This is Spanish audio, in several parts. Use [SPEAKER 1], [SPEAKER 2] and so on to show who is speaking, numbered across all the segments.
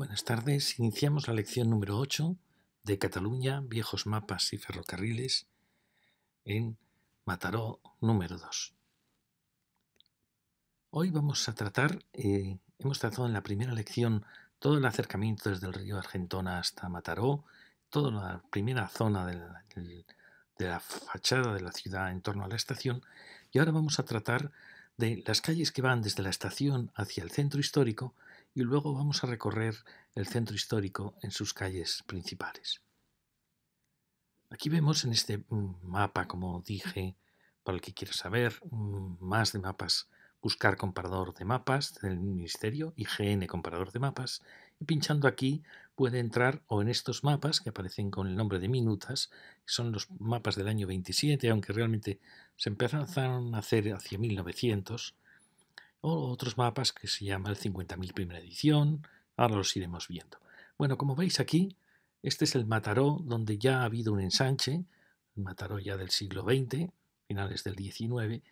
[SPEAKER 1] Buenas tardes, iniciamos la lección número 8 de Cataluña, viejos mapas y ferrocarriles en Mataró número 2. Hoy vamos a tratar, eh, hemos tratado en la primera lección todo el acercamiento desde el río Argentona hasta Mataró, toda la primera zona de la fachada de la ciudad en torno a la estación y ahora vamos a tratar de las calles que van desde la estación hacia el centro histórico, y luego vamos a recorrer el centro histórico en sus calles principales. Aquí vemos en este mm, mapa, como dije, para el que quiera saber mm, más de mapas, buscar comparador de mapas del ministerio, IGN comparador de mapas, y pinchando aquí puede entrar o en estos mapas que aparecen con el nombre de minutas, que son los mapas del año 27, aunque realmente se empezaron a hacer hacia 1900, o otros mapas que se llama el 50.000 primera edición, ahora los iremos viendo. Bueno, como veis aquí, este es el Mataró donde ya ha habido un ensanche, Mataró ya del siglo XX, finales del XIX,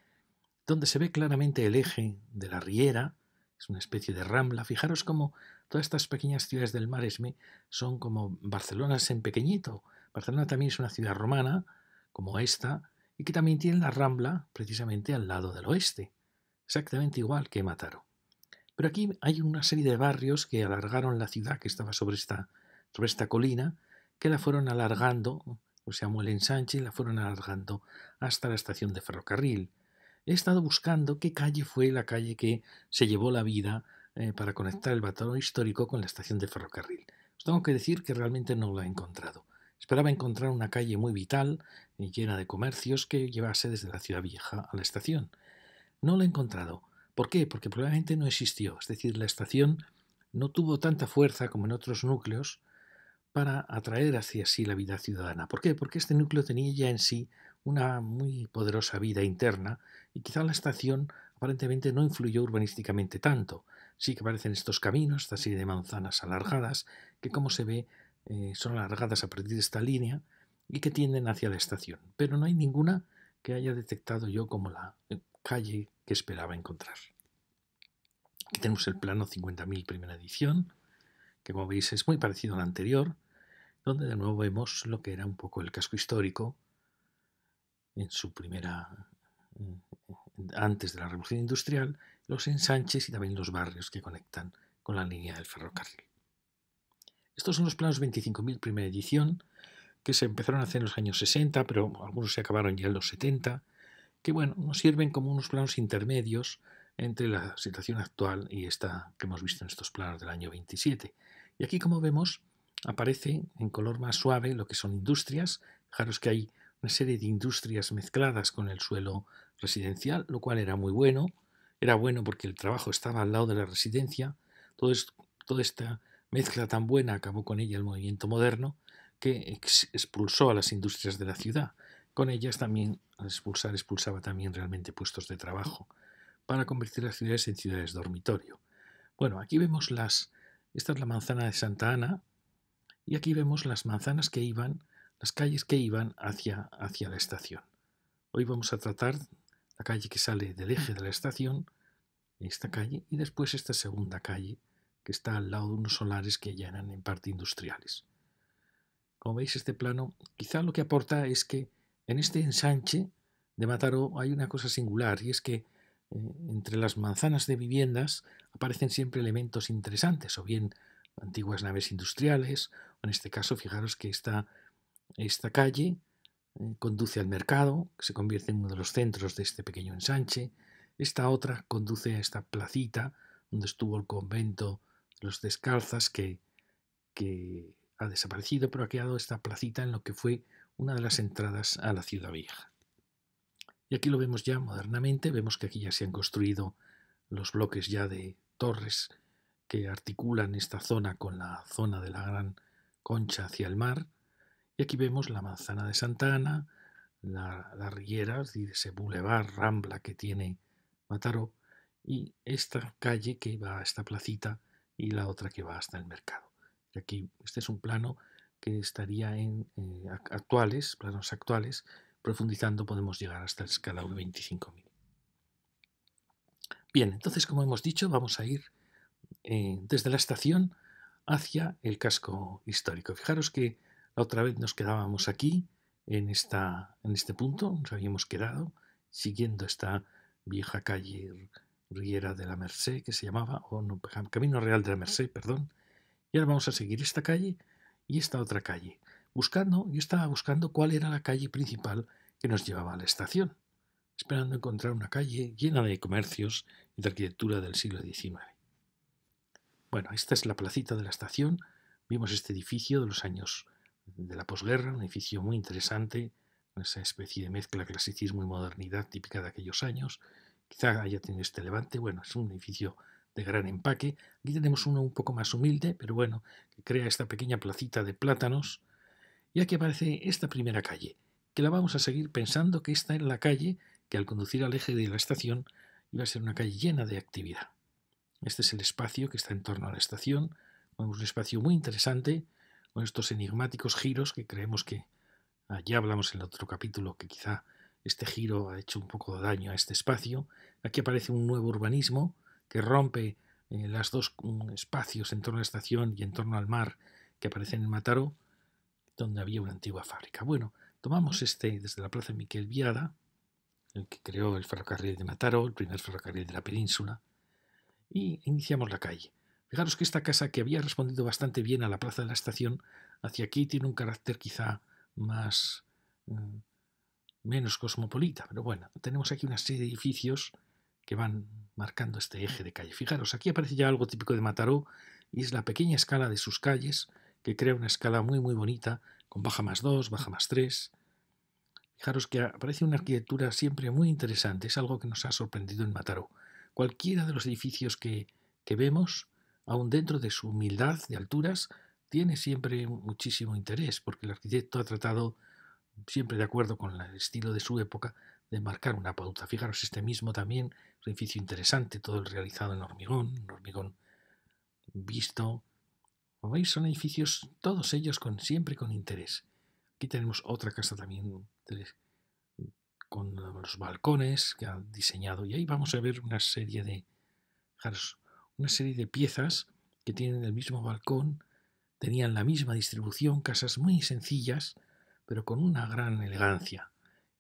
[SPEAKER 1] donde se ve claramente el eje de la Riera, es una especie de rambla. Fijaros cómo todas estas pequeñas ciudades del Maresme son como Barcelona en pequeñito. Barcelona también es una ciudad romana, como esta, y que también tiene la rambla precisamente al lado del oeste exactamente igual que Mataro. Pero aquí hay una serie de barrios que alargaron la ciudad que estaba sobre esta, sobre esta colina, que la fueron alargando, o sea, el ensanche, la fueron alargando hasta la estación de ferrocarril. He estado buscando qué calle fue la calle que se llevó la vida eh, para conectar el batallón histórico con la estación de ferrocarril. Os tengo que decir que realmente no lo he encontrado. Esperaba encontrar una calle muy vital y llena de comercios que llevase desde la ciudad vieja a la estación. No lo he encontrado. ¿Por qué? Porque probablemente no existió. Es decir, la estación no tuvo tanta fuerza como en otros núcleos para atraer hacia sí la vida ciudadana. ¿Por qué? Porque este núcleo tenía ya en sí una muy poderosa vida interna y quizá la estación aparentemente no influyó urbanísticamente tanto. Sí que aparecen estos caminos, esta serie de manzanas alargadas, que como se ve eh, son alargadas a partir de esta línea y que tienden hacia la estación. Pero no hay ninguna que haya detectado yo como la, eh, calle que esperaba encontrar. Aquí tenemos el plano 50.000 primera edición, que como veis es muy parecido al anterior, donde de nuevo vemos lo que era un poco el casco histórico en su primera eh, antes de la revolución industrial, los ensanches y también los barrios que conectan con la línea del ferrocarril. Estos son los planos 25.000 primera edición que se empezaron a hacer en los años 60, pero algunos se acabaron ya en los 70 que bueno, nos sirven como unos planos intermedios entre la situación actual y esta que hemos visto en estos planos del año 27. Y aquí, como vemos, aparece en color más suave lo que son industrias. Fijaros que hay una serie de industrias mezcladas con el suelo residencial, lo cual era muy bueno. Era bueno porque el trabajo estaba al lado de la residencia. toda esta mezcla tan buena acabó con ella el movimiento moderno que expulsó a las industrias de la ciudad. Con ellas también, al expulsar, expulsaba también realmente puestos de trabajo para convertir las ciudades en ciudades dormitorio. Bueno, aquí vemos las... Esta es la manzana de Santa Ana y aquí vemos las manzanas que iban, las calles que iban hacia, hacia la estación. Hoy vamos a tratar la calle que sale del eje de la estación, esta calle, y después esta segunda calle que está al lado de unos solares que ya eran en parte industriales. Como veis, este plano quizá lo que aporta es que en este ensanche de Mataró hay una cosa singular y es que eh, entre las manzanas de viviendas aparecen siempre elementos interesantes, o bien antiguas naves industriales, en este caso fijaros que esta, calle eh, conduce al mercado, que se convierte en uno de los centros de este pequeño ensanche, esta otra conduce a esta placita donde estuvo el convento de los descalzas que, que ha desaparecido, pero ha quedado esta placita en lo que fue una de las entradas a la ciudad vieja. Y aquí lo vemos ya modernamente, vemos que aquí ya se han construido los bloques ya de torres que articulan esta zona con la zona de la Gran Concha hacia el mar. Y aquí vemos la manzana de Santa Ana, la, la Riera, ese bulevar rambla que tiene Mataró, y esta calle que va a esta placita y la otra que va hasta el mercado. Y aquí, este es un plano que estaría en eh, actuales, planos actuales, profundizando podemos llegar hasta la escala 25.000. Bien, entonces como hemos dicho vamos a ir eh, desde la estación hacia el casco histórico. Fijaros que la otra vez nos quedábamos aquí, en, esta, en este punto, nos habíamos quedado siguiendo esta vieja calle Riera de la Merced que se llamaba, o Camino Real de la Merced, perdón, y ahora vamos a seguir esta calle y esta otra calle, buscando, yo estaba buscando cuál era la calle principal que nos llevaba a la estación, esperando encontrar una calle llena de comercios y de arquitectura del siglo XIX. Bueno, esta es la placita de la estación, vimos este edificio de los años de la posguerra, un edificio muy interesante, con esa especie de mezcla clasicismo y modernidad típica de aquellos años, quizá haya tenido este levante, bueno, es un edificio de gran empaque. Aquí tenemos uno un poco más humilde, pero bueno, que crea esta pequeña placita de plátanos. Y aquí aparece esta primera calle, que la vamos a seguir pensando que esta es la calle que al conducir al eje de la estación iba a ser una calle llena de actividad. Este es el espacio que está en torno a la estación. un espacio muy interesante con estos enigmáticos giros que creemos que ya hablamos en el otro capítulo que quizá este giro ha hecho un poco de daño a este espacio. Aquí aparece un nuevo urbanismo que rompe eh, los dos mm, espacios en torno a la estación y en torno al mar que aparecen en Mataró, donde había una antigua fábrica. Bueno, tomamos este desde la plaza Miquel Viada, el que creó el ferrocarril de Mataró, el primer ferrocarril de la península, y iniciamos la calle. Fijaros que esta casa, que había respondido bastante bien a la plaza de la estación, hacia aquí tiene un carácter quizá más mm, menos cosmopolita, pero bueno, tenemos aquí una serie de edificios que van marcando este eje de calle. Fijaros, aquí aparece ya algo típico de Mataró y es la pequeña escala de sus calles que crea una escala muy muy bonita con baja más 2, baja más 3. Fijaros que aparece una arquitectura siempre muy interesante, es algo que nos ha sorprendido en Mataró. Cualquiera de los edificios que, que vemos, aun dentro de su humildad de alturas, tiene siempre muchísimo interés, porque el arquitecto ha tratado, siempre de acuerdo con el estilo de su época, de marcar una pauta. Fijaros, este mismo también edificio interesante, todo el realizado en hormigón, hormigón visto. Como veis, son edificios, todos ellos con, siempre con interés. Aquí tenemos otra casa también con los balcones que ha diseñado y ahí vamos a ver una serie de, una serie de piezas que tienen el mismo balcón, tenían la misma distribución, casas muy sencillas, pero con una gran elegancia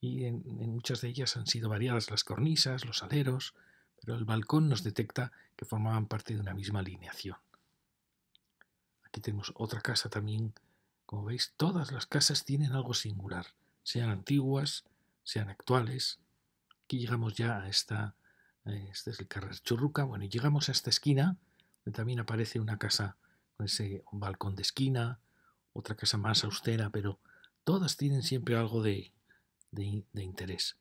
[SPEAKER 1] y en, muchas de ellas han sido variadas las cornisas, los aleros, pero el balcón nos detecta que formaban parte de una misma alineación. Aquí tenemos otra casa también. Como veis, todas las casas tienen algo singular, sean antiguas, sean actuales. Aquí llegamos ya a esta, eh, este es el carrer Churruca, bueno, y llegamos a esta esquina, donde también aparece una casa con ese balcón de esquina, otra casa más austera, pero todas tienen siempre algo de, de, interés.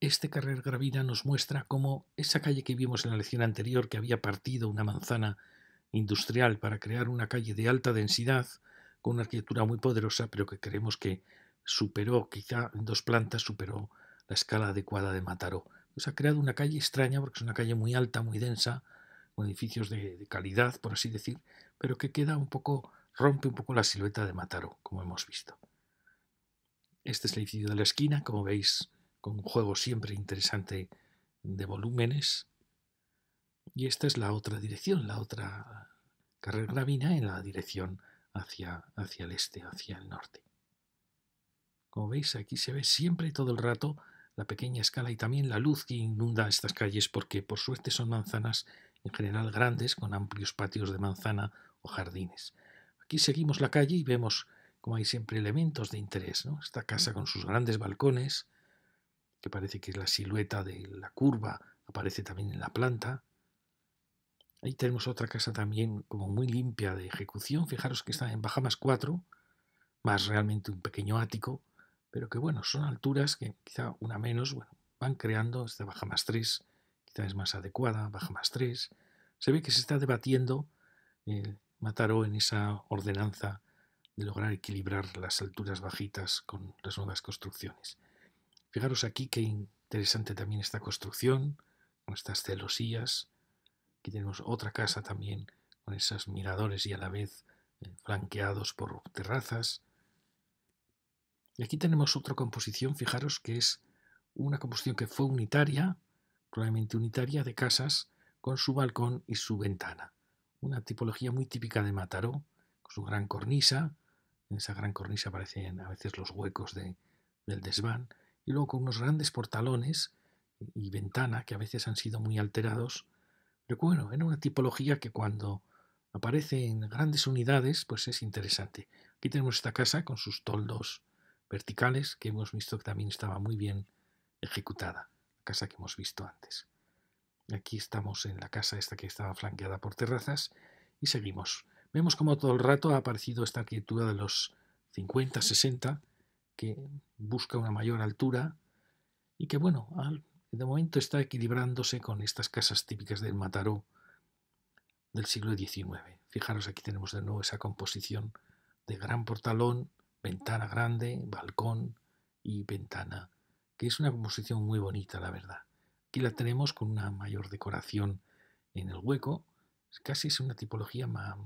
[SPEAKER 1] Este carrer gravina nos muestra cómo esa calle que vimos en la lección anterior, que había partido una manzana industrial para crear una calle de alta densidad, con una arquitectura muy poderosa, pero que creemos que superó, quizá en dos plantas superó la escala adecuada de Mataró. Pues ha creado una calle extraña, porque es una calle muy alta, muy densa, con edificios de, de calidad, por así decir, pero que queda un poco, rompe un poco la silueta de Mataró, como hemos visto. Este es el edificio de la esquina, como veis, con un juego siempre interesante de volúmenes. Y esta es la otra dirección, la otra carrera gravina en la dirección hacia, hacia el este, hacia el norte. Como veis, aquí se ve siempre todo el rato la pequeña escala y también la luz que inunda estas calles porque por suerte son manzanas en general grandes con amplios patios de manzana o jardines. Aquí seguimos la calle y vemos como hay siempre elementos de interés, ¿no? Esta casa con sus grandes balcones, que parece que es la silueta de la curva, aparece también en la planta. Ahí tenemos otra casa también como muy limpia de ejecución. Fijaros que está en Baja Más 4, más realmente un pequeño ático, pero que bueno, son alturas que quizá una menos, bueno, van creando esta Más 3, quizá es más adecuada, Baja Más 3. Se ve que se está debatiendo eh, Mataró en esa ordenanza de lograr equilibrar las alturas bajitas con las nuevas construcciones. Fijaros aquí qué interesante también esta construcción, con estas celosías. Aquí tenemos otra casa también con esos miradores y a la vez eh, flanqueados por terrazas. Y aquí tenemos otra composición, fijaros que es una composición que fue unitaria, probablemente unitaria, de casas con su balcón y su ventana. Una tipología muy típica de Mataró, con su gran cornisa, en esa gran cornisa aparecen a veces los huecos de, del desván y luego con unos grandes portalones y ventana que a veces han sido muy alterados. Pero bueno, era una tipología que cuando aparece en grandes unidades, pues es interesante. Aquí tenemos esta casa con sus toldos verticales que hemos visto que también estaba muy bien ejecutada, la casa que hemos visto antes. Aquí estamos en la casa esta que estaba flanqueada por terrazas y seguimos Vemos como todo el rato ha aparecido esta arquitectura de los 50, 60, que busca una mayor altura y que, bueno, de momento está equilibrándose con estas casas típicas del Mataró del siglo XIX. Fijaros, aquí tenemos de nuevo esa composición de gran portalón, ventana grande, balcón y ventana, que es una composición muy bonita, la verdad. Aquí la tenemos con una mayor decoración en el hueco, casi es una tipología más,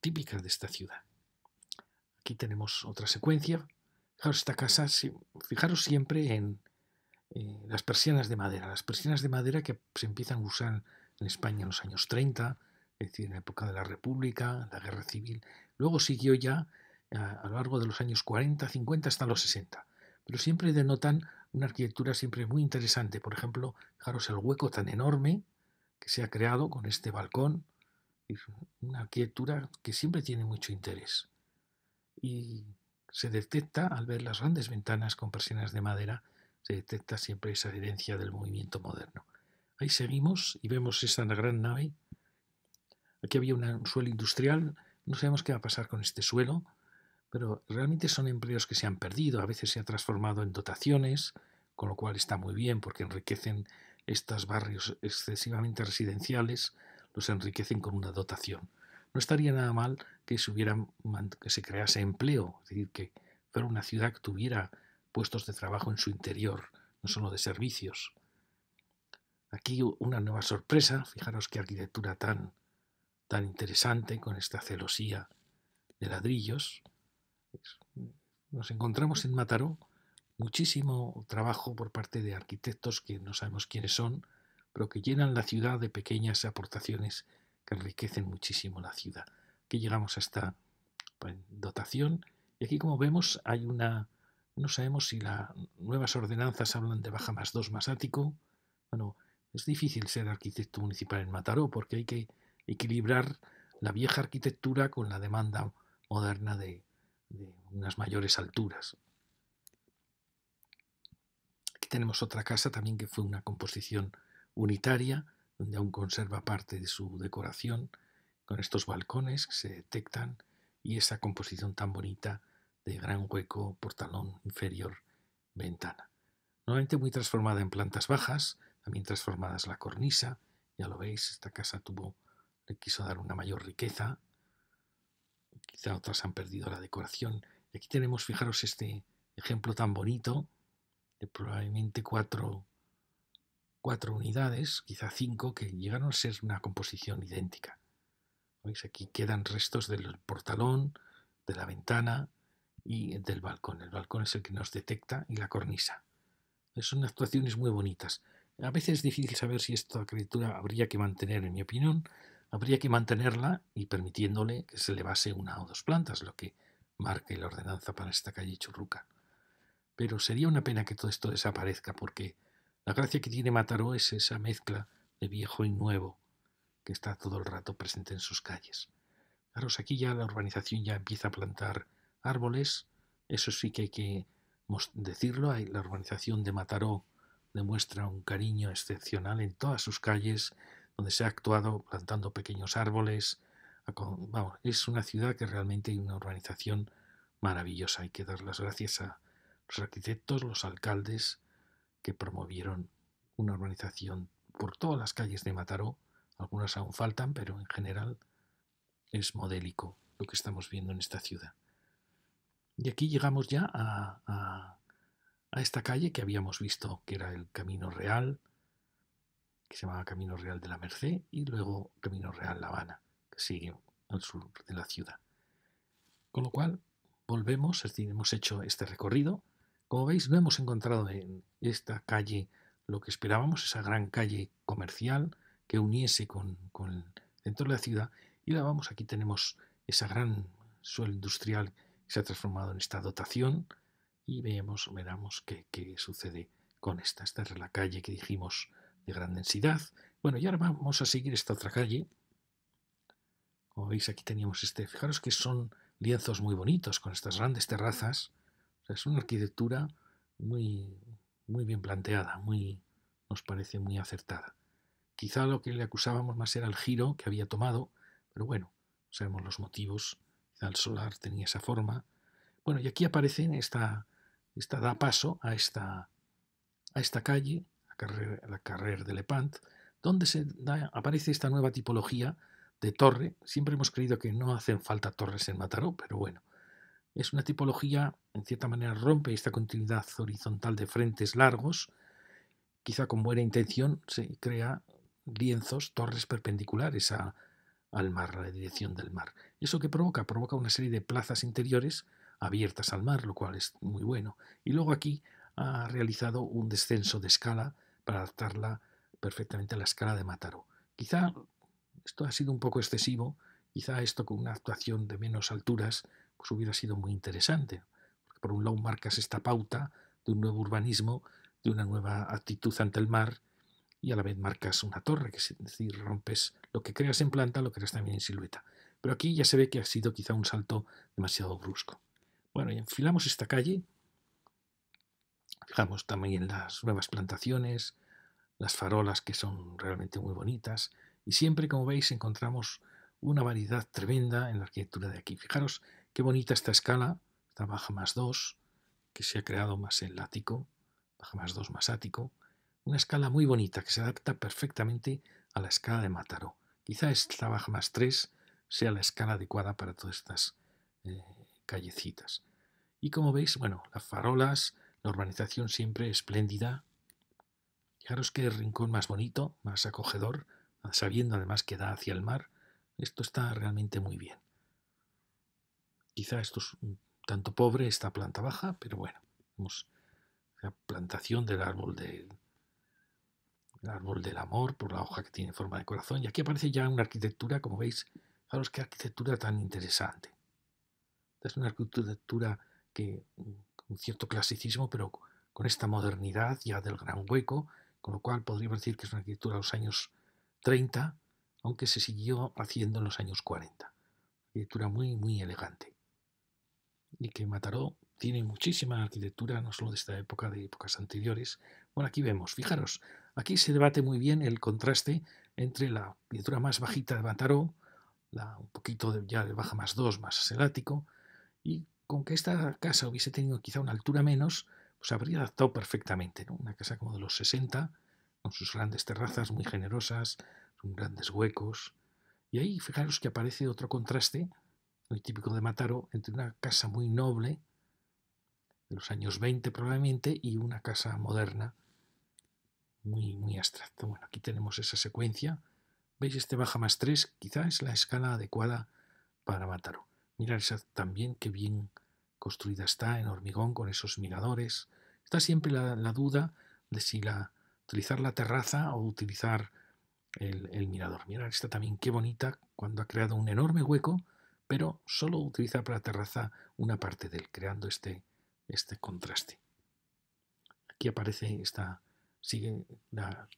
[SPEAKER 1] típica de esta ciudad. Aquí tenemos otra secuencia. Fijaros, esta casa, fijaros siempre en eh, las persianas de madera. Las persianas de madera que se empiezan a usar en España en los años 30, es decir, en la época de la República, la Guerra Civil. Luego siguió ya a, lo largo de los años 40, 50 hasta los 60. Pero siempre denotan una arquitectura siempre muy interesante. Por ejemplo, fijaros el hueco tan enorme que se ha creado con este balcón una arquitectura que siempre tiene mucho interés. Y se detecta al ver las grandes ventanas con persianas de madera, se detecta siempre esa herencia del movimiento moderno. Ahí seguimos y vemos esta gran nave. Aquí había un suelo industrial, no sabemos qué va a pasar con este suelo, pero realmente son empleos que se han perdido, a veces se ha transformado en dotaciones, con lo cual está muy bien porque enriquecen estos barrios excesivamente residenciales se enriquecen con una dotación. No estaría nada mal que se, hubiera, que se crease empleo, es decir, que fuera una ciudad que tuviera puestos de trabajo en su interior, no solo de servicios. Aquí una nueva sorpresa, fijaros qué arquitectura tan, tan interesante con esta celosía de ladrillos. Nos encontramos en Mataró muchísimo trabajo por parte de arquitectos que no sabemos quiénes son, pero que llenan la ciudad de pequeñas aportaciones que enriquecen muchísimo la ciudad. Aquí llegamos a esta pues, dotación y aquí como vemos hay una... No sabemos si las nuevas ordenanzas hablan de baja más 2 más ático. Bueno, es difícil ser arquitecto municipal en Mataró porque hay que equilibrar la vieja arquitectura con la demanda moderna de, de unas mayores alturas. Aquí tenemos otra casa también que fue una composición unitaria, donde aún conserva parte de su decoración, con estos balcones que se detectan y esa composición tan bonita de gran hueco, portalón inferior, ventana. Nuevamente muy transformada en plantas bajas, también transformadas la cornisa, ya lo veis, esta casa tuvo, le quiso dar una mayor riqueza, quizá otras han perdido la decoración. Y aquí tenemos, fijaros, este ejemplo tan bonito de probablemente cuatro cuatro unidades, quizá cinco, que llegaron a ser una composición idéntica. ¿Veis? Aquí quedan restos del portalón, de la ventana y del balcón. El balcón es el que nos detecta y la cornisa. Son actuaciones muy bonitas. A veces es difícil saber si esta criatura habría que mantener, en mi opinión, habría que mantenerla y permitiéndole que se base una o dos plantas, lo que marque la ordenanza para esta calle Churruca. Pero sería una pena que todo esto desaparezca porque la gracia que tiene Mataró es esa mezcla de viejo y nuevo que está todo el rato presente en sus calles. Claro, aquí ya la urbanización ya empieza a plantar árboles, eso sí que hay que decirlo, la urbanización de Mataró demuestra un cariño excepcional en todas sus calles, donde se ha actuado plantando pequeños árboles. es una ciudad que realmente hay una urbanización maravillosa. Hay que dar las gracias a los arquitectos, los alcaldes, que promovieron una urbanización por todas las calles de Mataró. Algunas aún faltan, pero en general es modélico lo que estamos viendo en esta ciudad. Y aquí llegamos ya a, esta calle que habíamos visto, que era el Camino Real, que se llamaba Camino Real de la Merced, y luego Camino Real La Habana, que sigue al sur de la ciudad. Con lo cual, volvemos, es decir, hemos hecho este recorrido, como veis, no hemos encontrado en esta calle lo que esperábamos, esa gran calle comercial que uniese con, el centro de la ciudad. Y la vamos, aquí tenemos esa gran suelo industrial que se ha transformado en esta dotación. Y veamos, qué, qué sucede con esta. Esta es la calle que dijimos de gran densidad. Bueno, y ahora vamos a seguir esta otra calle. Como veis, aquí teníamos este. Fijaros que son lienzos muy bonitos con estas grandes terrazas es una arquitectura muy, muy bien planteada, muy, nos parece muy acertada. Quizá lo que le acusábamos más era el giro que había tomado, pero bueno, sabemos los motivos. Quizá el solar tenía esa forma. Bueno, y aquí aparece esta, esta da paso a esta, a esta calle, la carrera, la de Lepant, donde se aparece esta nueva tipología de torre. Siempre hemos creído que no hacen falta torres en Mataró, pero bueno, es una tipología, en cierta manera, rompe esta continuidad horizontal de frentes largos, quizá con buena intención se crea lienzos, torres perpendiculares al mar, a la dirección del mar. ¿Eso que provoca? Provoca una serie de plazas interiores abiertas al mar, lo cual es muy bueno. Y luego aquí ha realizado un descenso de escala para adaptarla perfectamente a la escala de Mataró. Quizá esto ha sido un poco excesivo, quizá esto con una actuación de menos alturas pues hubiera sido muy interesante. por un lado marcas esta pauta de un nuevo urbanismo, de una nueva actitud ante el mar, y a la vez marcas una torre, que es decir, rompes lo que creas en planta, lo creas también en silueta. Pero aquí ya se ve que ha sido quizá un salto demasiado brusco. Bueno, y enfilamos esta calle, fijamos también en las nuevas plantaciones, las farolas que son realmente muy bonitas, y siempre, como veis, encontramos una variedad tremenda en la arquitectura de aquí. Fijaros Qué bonita esta escala, esta baja más 2, que se ha creado más en ático, baja más 2 más ático. Una escala muy bonita que se adapta perfectamente a la escala de Mataró. Quizá esta baja más 3 sea la escala adecuada para todas estas eh, callecitas. Y como veis, bueno, las farolas, la urbanización siempre espléndida. Fijaros qué rincón más bonito, más acogedor, sabiendo además que da hacia el mar. Esto está realmente muy bien quizá esto es un tanto pobre, esta planta baja, pero bueno, la plantación del árbol del árbol del amor por la hoja que tiene forma de corazón. Y aquí aparece ya una arquitectura, como veis, fijaros qué arquitectura tan interesante. Es una arquitectura que un cierto clasicismo, pero con esta modernidad ya del gran hueco, con lo cual podríamos decir que es una arquitectura de los años 30, aunque se siguió haciendo en los años 40. arquitectura muy, muy elegante y que Mataró tiene muchísima arquitectura, no solo de esta época, de épocas anteriores. Bueno, aquí vemos, fijaros, aquí se debate muy bien el contraste entre la arquitectura más bajita de Mataró, la, un poquito ya de baja más 2, más el y con que esta casa hubiese tenido quizá una altura menos, pues habría adaptado perfectamente, ¿no? Una casa como de los 60, con sus grandes terrazas muy generosas, sus grandes huecos. Y ahí fijaros que aparece otro contraste muy típico de Mataro, entre una casa muy noble, de los años 20 probablemente, y una casa moderna, muy, muy abstracta. Bueno, aquí tenemos esa secuencia. ¿Veis este baja más 3? Quizá es la escala adecuada para Mataro. Mirad esa también, qué bien construida está en hormigón con esos miradores. Está siempre la, duda de si la, utilizar la terraza o utilizar el, el mirador. Mirad esta también, qué bonita, cuando ha creado un enorme hueco pero solo utiliza para terraza una parte del, creando este, este contraste. Aquí aparece esta, sigue la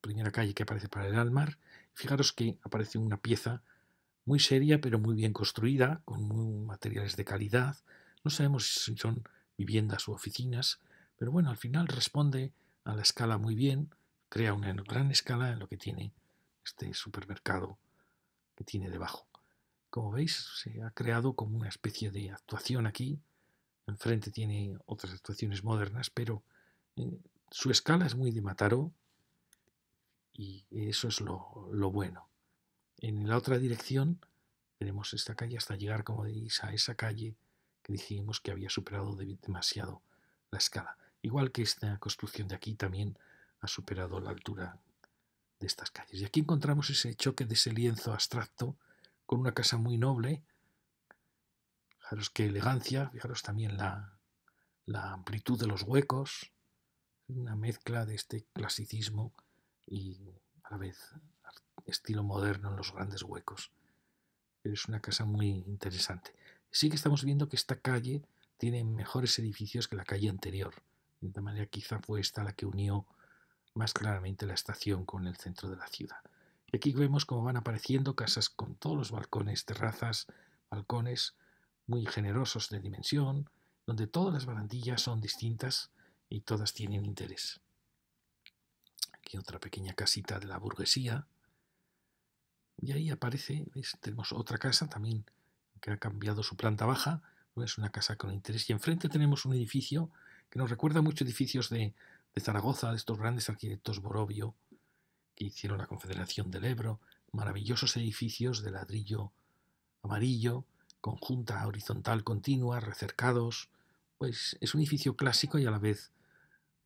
[SPEAKER 1] primera calle que aparece para el Almar. Fijaros que aparece una pieza muy seria, pero muy bien construida, con muy materiales de calidad. No sabemos si son viviendas o oficinas, pero bueno, al final responde a la escala muy bien, crea una gran escala en lo que tiene este supermercado que tiene debajo. Como veis, se ha creado como una especie de actuación aquí. Enfrente tiene otras actuaciones modernas, pero eh, su escala es muy de Mataró y eso es lo, bueno. En la otra dirección tenemos esta calle hasta llegar, como veis, a esa calle que dijimos que había superado demasiado la escala. Igual que esta construcción de aquí también ha superado la altura de estas calles. Y aquí encontramos ese choque de ese lienzo abstracto con una casa muy noble. Fijaros qué elegancia, fijaros también la, amplitud de los huecos, una mezcla de este clasicismo y a la vez estilo moderno en los grandes huecos. es una casa muy interesante. Sí que estamos viendo que esta calle tiene mejores edificios que la calle anterior. De esta manera quizá fue esta la que unió más claramente la estación con el centro de la ciudad. Aquí vemos cómo van apareciendo casas con todos los balcones, terrazas, balcones muy generosos de dimensión, donde todas las barandillas son distintas y todas tienen interés. Aquí otra pequeña casita de la burguesía. Y ahí aparece, tenemos otra casa también que ha cambiado su planta baja, pues es una casa con interés. Y enfrente tenemos un edificio que nos recuerda mucho edificios de, de Zaragoza, de estos grandes arquitectos Borovio, que hicieron la Confederación del Ebro, maravillosos edificios de ladrillo amarillo, conjunta, horizontal continua, recercados, pues es un edificio clásico y a la vez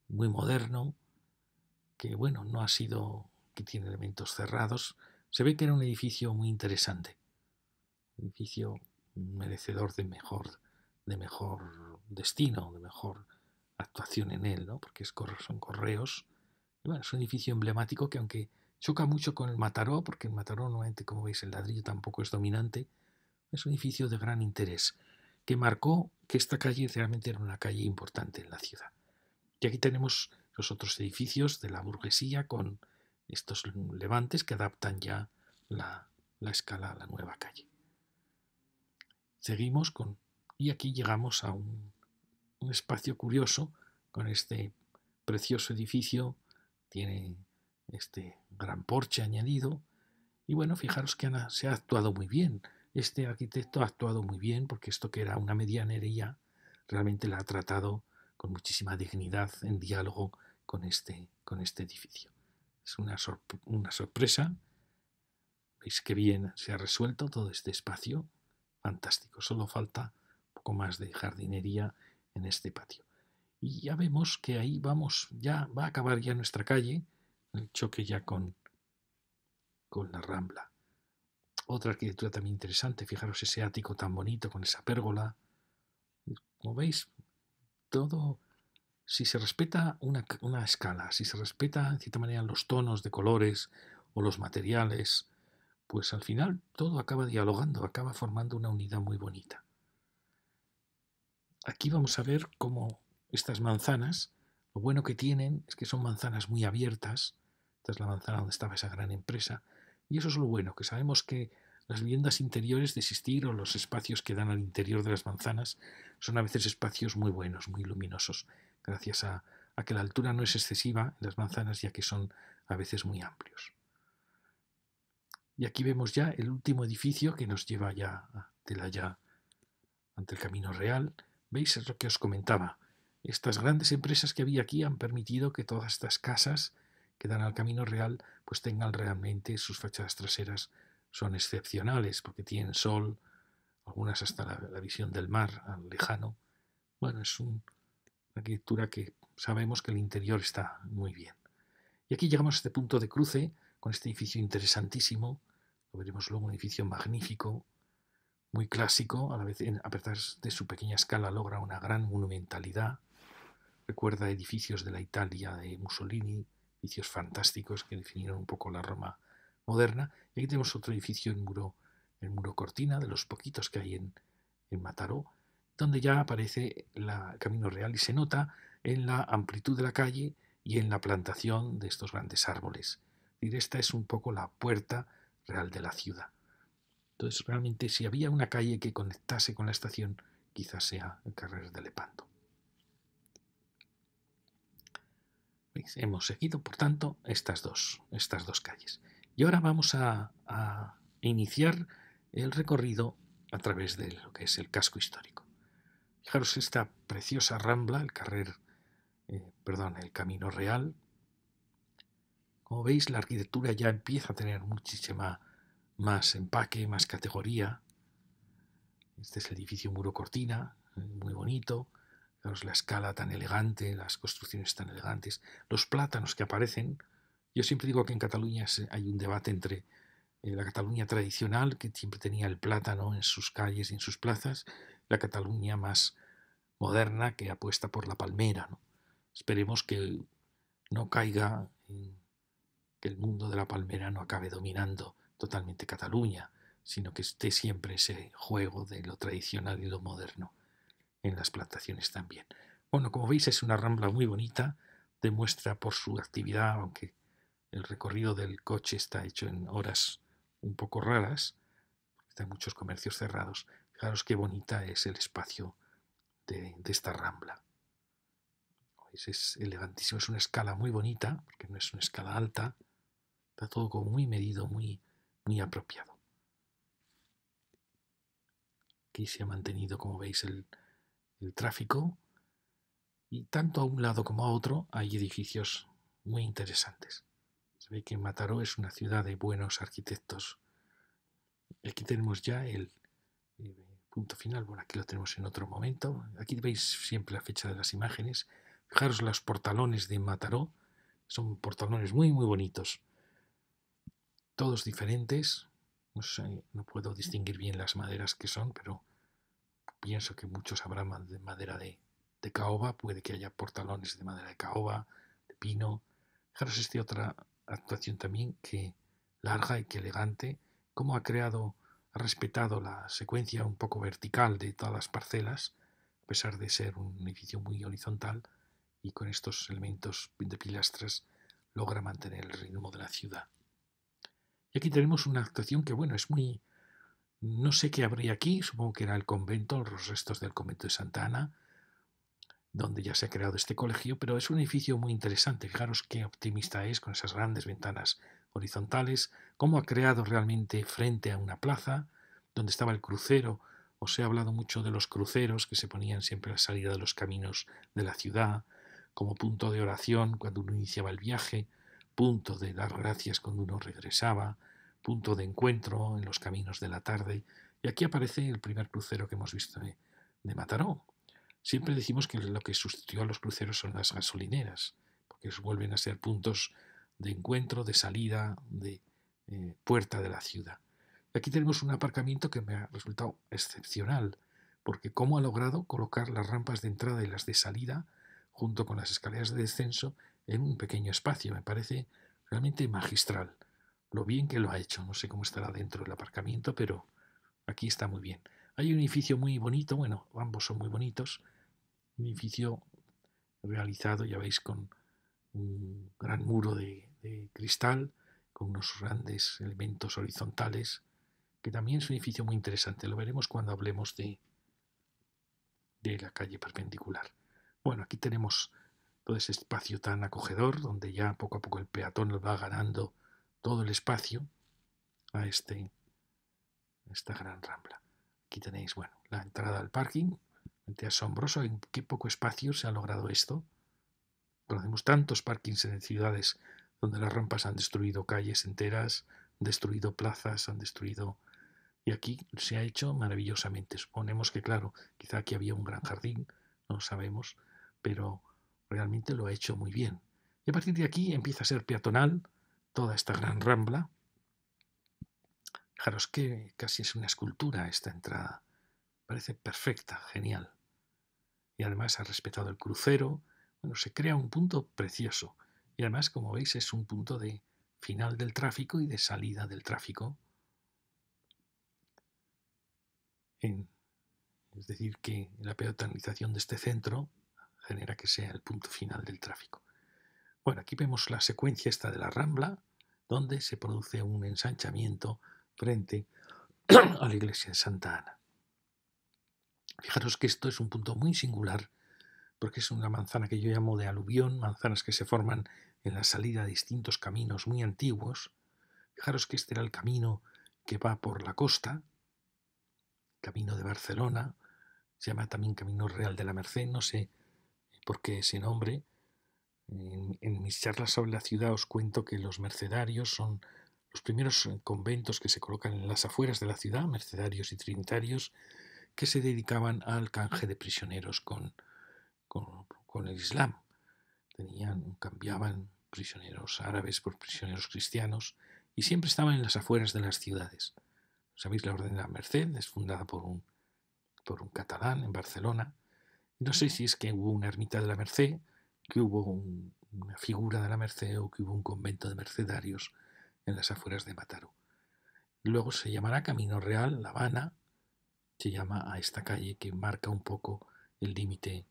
[SPEAKER 1] muy moderno, que bueno, no ha sido, que tiene elementos cerrados, se ve que era un edificio muy interesante, un edificio merecedor de mejor, de mejor destino, de mejor actuación en él, ¿no? porque es, son correos es un edificio emblemático que aunque choca mucho con el Mataró, porque el Mataró normalmente, como veis, el ladrillo tampoco es dominante, es un edificio de gran interés, que marcó que esta calle realmente era una calle importante en la ciudad. Y aquí tenemos los otros edificios de la burguesía con estos levantes que adaptan ya la, escala a la nueva calle. Seguimos con... Y aquí llegamos a un espacio curioso con este precioso edificio tiene este gran porche añadido. Y bueno, fijaros que se ha actuado muy bien. Este arquitecto ha actuado muy bien porque esto que era una medianería realmente la ha tratado con muchísima dignidad en diálogo con este, con este edificio. Es una, una sorpresa. Veis que bien se ha resuelto todo este espacio. Fantástico. Solo falta un poco más de jardinería en este patio. Y ya vemos que ahí vamos, ya va a acabar ya nuestra calle, el choque ya con, con la Rambla. Otra arquitectura también interesante, fijaros ese ático tan bonito con esa pérgola. Como veis, todo, si se respeta una, una escala, si se respeta en cierta manera los tonos de colores o los materiales, pues al final todo acaba dialogando, acaba formando una unidad muy bonita. Aquí vamos a ver cómo estas manzanas, lo bueno que tienen es que son manzanas muy abiertas. Esta es la manzana donde estaba esa gran empresa. Y eso es lo bueno, que sabemos que las viviendas interiores de existir o los espacios que dan al interior de las manzanas son a veces espacios muy buenos, muy luminosos, gracias a, que la altura no es excesiva en las manzanas, ya que son a veces muy amplios. Y aquí vemos ya el último edificio que nos lleva ya a Telaya ante el camino real. ¿Veis? Es lo que os comentaba. Estas grandes empresas que había aquí han permitido que todas estas casas que dan al camino real pues tengan realmente sus fachadas traseras son excepcionales porque tienen sol, algunas hasta la, visión del mar al lejano. Bueno, es una arquitectura que sabemos que el interior está muy bien. Y aquí llegamos a este punto de cruce con este edificio interesantísimo. Lo veremos luego, un edificio magnífico, muy clásico, a la vez, a pesar de su pequeña escala, logra una gran monumentalidad recuerda edificios de la Italia de Mussolini, edificios fantásticos que definieron un poco la Roma moderna. Y aquí tenemos otro edificio, en muro, el muro Cortina, de los poquitos que hay en, en Mataró, donde ya aparece el Camino Real y se nota en la amplitud de la calle y en la plantación de estos grandes árboles. esta es un poco la puerta real de la ciudad. Entonces, realmente, si había una calle que conectase con la estación, quizás sea el Carrer de Lepanto. Pues hemos seguido, por tanto, estas dos, estas dos calles. Y ahora vamos a, iniciar el recorrido a través de lo que es el casco histórico. Fijaros esta preciosa rambla, el carrer, eh, perdón, el camino real. Como veis, la arquitectura ya empieza a tener muchísima más empaque, más categoría. Este es el edificio Muro Cortina, eh, muy bonito la escala tan elegante, las construcciones tan elegantes, los plátanos que aparecen. Yo siempre digo que en Cataluña hay un debate entre eh, la Cataluña tradicional, que siempre tenía el plátano en sus calles y en sus plazas, la Cataluña más moderna, que apuesta por la palmera. Esperemos que no caiga, que el mundo de la palmera no acabe dominando totalmente Cataluña, sino que esté siempre ese juego de lo tradicional y lo moderno en las plantaciones también. Bueno, como veis es una rambla muy bonita, demuestra por su actividad, aunque el recorrido del coche está hecho en horas un poco raras, Están muchos comercios cerrados. Fijaros qué bonita es el espacio de, esta rambla. Es elegantísimo, es una escala muy bonita, porque no es una escala alta, está todo como muy medido, muy, muy apropiado. Aquí se ha mantenido, como veis, el, el tráfico y tanto a un lado como a otro hay edificios muy interesantes. Se ve que Mataró es una ciudad de buenos arquitectos. Aquí tenemos ya el, eh, punto final, bueno, aquí lo tenemos en otro momento. Aquí veis siempre la fecha de las imágenes. Fijaros los portalones de Mataró, son portalones muy, muy bonitos. Todos diferentes, no puedo distinguir bien las maderas que son, pero Pienso que muchos habrá de madera de, de caoba, puede que haya portalones de madera de caoba, de pino. Fijaros esta otra actuación también, que larga y que elegante, cómo ha creado, ha respetado la secuencia un poco vertical de todas las parcelas, a pesar de ser un edificio muy horizontal, y con estos elementos de pilastras logra mantener el ritmo de la ciudad. Y aquí tenemos una actuación que, bueno, es muy no sé qué habría aquí, supongo que era el convento, los restos del convento de Santa Ana, donde ya se ha creado este colegio, pero es un edificio muy interesante. Fijaros qué optimista es con esas grandes ventanas horizontales, cómo ha creado realmente frente a una plaza, donde estaba el crucero. Os he hablado mucho de los cruceros que se ponían siempre a la salida de los caminos de la ciudad, como punto de oración cuando uno iniciaba el viaje, punto de dar gracias cuando uno regresaba, punto de encuentro en los caminos de la tarde, y aquí aparece el primer crucero que hemos visto de, Mataró. Siempre decimos que lo que sustituyó a los cruceros son las gasolineras, porque vuelven a ser puntos de encuentro, de salida, de eh, puerta de la ciudad. Aquí tenemos un aparcamiento que me ha resultado excepcional, porque cómo ha logrado colocar las rampas de entrada y las de salida junto con las escaleras de descenso en un pequeño espacio. Me parece realmente magistral lo bien que lo ha hecho. No sé cómo estará dentro del aparcamiento, pero aquí está muy bien. Hay un edificio muy bonito, bueno, ambos son muy bonitos. Un edificio realizado, ya veis, con un gran muro de, cristal, con unos grandes elementos horizontales, que también es un edificio muy interesante. Lo veremos cuando hablemos de, de la calle perpendicular. Bueno, aquí tenemos todo ese espacio tan acogedor, donde ya poco a poco el peatón va ganando todo el espacio a, este, esta gran rambla. Aquí tenéis, bueno, la entrada al parking. asombroso en qué poco espacio se ha logrado esto. Conocemos tantos parkings en ciudades donde las rampas han destruido calles enteras, han destruido plazas, han destruido... Y aquí se ha hecho maravillosamente. Suponemos que, claro, quizá aquí había un gran jardín, no sabemos, pero realmente lo ha hecho muy bien. Y a partir de aquí empieza a ser peatonal, toda esta gran rambla. Fijaros que casi es una escultura esta entrada. Parece perfecta, genial. Y además ha respetado el crucero. Bueno, se crea un punto precioso. Y además, como veis, es un punto de final del tráfico y de salida del tráfico. es decir, que la peatonalización de este centro genera que sea el punto final del tráfico. Bueno, aquí vemos la secuencia esta de la rambla, donde se produce un ensanchamiento frente a la iglesia de Santa Ana. Fijaros que esto es un punto muy singular porque es una manzana que yo llamo de aluvión, manzanas que se forman en la salida de distintos caminos muy antiguos. Fijaros que este era el camino que va por la costa, camino de Barcelona, se llama también Camino Real de la Merced, no sé por qué ese nombre, en, mis charlas sobre la ciudad os cuento que los mercedarios son los primeros eh, conventos que se colocan en las afueras de la ciudad, mercedarios y trinitarios, que se dedicaban al canje de prisioneros con, el Islam. Tenían, cambiaban prisioneros árabes por prisioneros cristianos y siempre estaban en las afueras de las ciudades. Sabéis, la Orden de la Merced es fundada por un, por un catalán en Barcelona. No sé si es que hubo una ermita de la Merced que hubo una figura de la Merced o que hubo un convento de mercedarios en las afueras de Mataró. Luego se llamará Camino Real, La Habana, se llama a esta calle que marca un poco el límite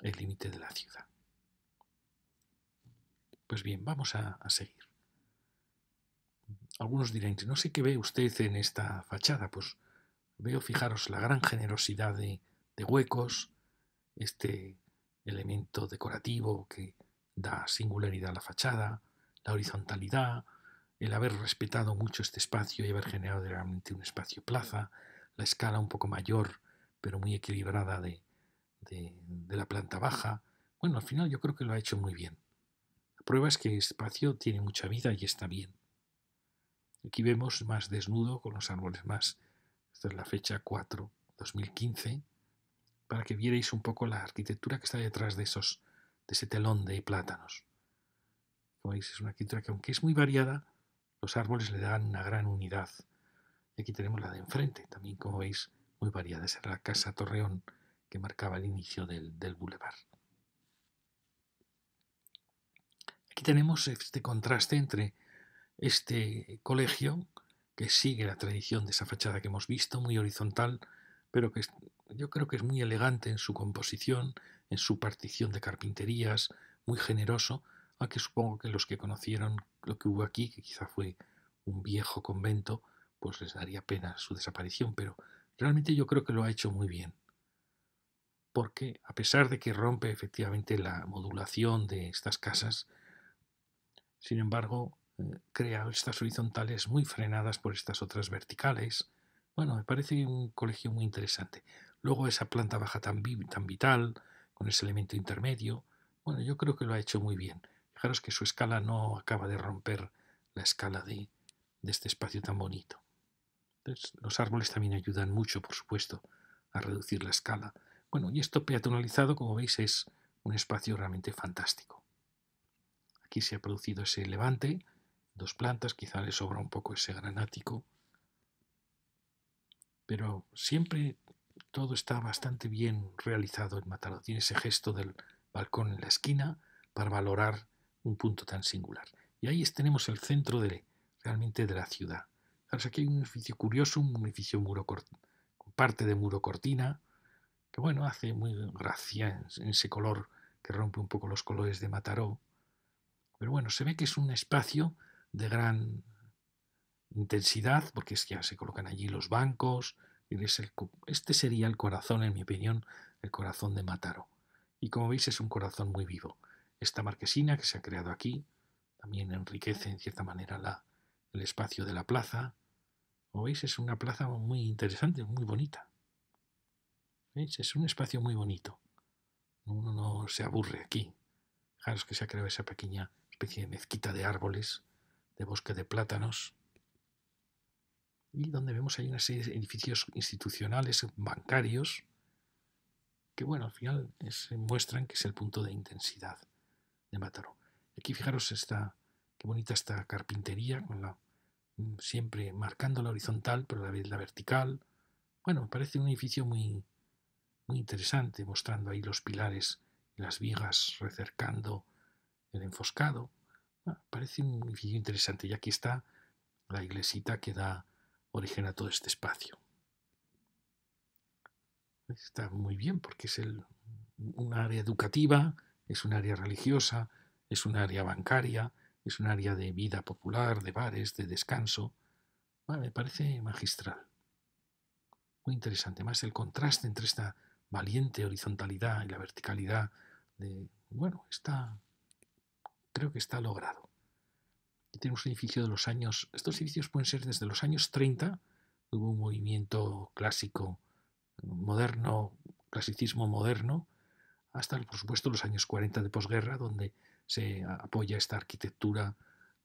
[SPEAKER 1] el límite de la ciudad. Pues bien, vamos a, seguir. Algunos dirán, no sé qué ve usted en esta fachada, pues veo, fijaros, la gran generosidad de huecos, este elemento decorativo que da singularidad a la fachada, la horizontalidad, el haber respetado mucho este espacio y haber generado realmente un espacio plaza, la escala un poco mayor, pero muy equilibrada de, la planta baja. Bueno, al final yo creo que lo ha hecho muy bien. La prueba es que el espacio tiene mucha vida y está bien. Aquí vemos más desnudo con los árboles más. Esta es la fecha 4, 2015 para que vierais un poco la arquitectura que está detrás de, esos, de ese telón de plátanos. Como veis, es una arquitectura que aunque es muy variada, los árboles le dan una gran unidad. Y aquí tenemos la de enfrente, también como veis, muy variada. Esa era la casa Torreón que marcaba el inicio del, del bulevar. Aquí tenemos este contraste entre este colegio, que sigue la tradición de esa fachada que hemos visto, muy horizontal, pero que yo creo que es muy elegante en su composición, en su partición de carpinterías, muy generoso, aunque supongo que los que conocieron lo que hubo aquí, que quizá fue un viejo convento, pues les daría pena su desaparición, pero realmente yo creo que lo ha hecho muy bien. Porque a pesar de que rompe efectivamente la modulación de estas casas, sin embargo, eh, crea estas horizontales muy frenadas por estas otras verticales. Bueno, me parece un colegio muy interesante luego esa planta baja tan, vital, con ese elemento intermedio. Bueno, yo creo que lo ha hecho muy bien. Fijaros que su escala no acaba de romper la escala de, de este espacio tan bonito. Entonces, los árboles también ayudan mucho, por supuesto, a reducir la escala. Bueno, y esto peatonalizado, como veis, es un espacio realmente fantástico. Aquí se ha producido ese levante, dos plantas, quizá le sobra un poco ese granático, pero siempre todo está bastante bien realizado en Mataró. Tiene ese gesto del balcón en la esquina para valorar un punto tan singular. Y ahí tenemos el centro de, realmente de la ciudad. aquí hay un edificio curioso, un edificio muro con parte de muro cortina, que bueno, hace muy gracia en ese color que rompe un poco los colores de Mataró. Pero bueno, se ve que es un espacio de gran intensidad, porque es que ya se colocan allí los bancos, este sería el corazón, en mi opinión, el corazón de Mataro. Y como veis es un corazón muy vivo. Esta marquesina que se ha creado aquí también enriquece en cierta manera la, el espacio de la plaza. Como veis es una plaza muy interesante, muy bonita. ¿Veis? Es un espacio muy bonito. Uno no se aburre aquí. Fijaros que se ha creado esa pequeña especie de mezquita de árboles, de bosque de plátanos y donde vemos hay una serie de edificios institucionales bancarios que, bueno, al final eh, muestran que es el punto de intensidad de Mataró. Aquí fijaros qué bonita esta carpintería, mm, siempre marcando la horizontal, pero a la vez la vertical. Bueno, parece un edificio muy, muy interesante, mostrando ahí los pilares y las vigas, recercando el enfoscado. Ah, parece un edificio interesante. Y aquí está la iglesita que da origen a todo este espacio. Está muy bien porque es un área educativa, es un área religiosa, es un área bancaria, es un área de vida popular, de bares, de descanso. me parece magistral. Muy interesante. Más el contraste entre esta valiente horizontalidad y la verticalidad de... Bueno, está... Creo que está logrado tenemos un edificio de los años, estos edificios pueden ser desde los años 30, hubo un movimiento clásico moderno, clasicismo moderno, hasta por supuesto los años 40 de posguerra, donde se apoya esta arquitectura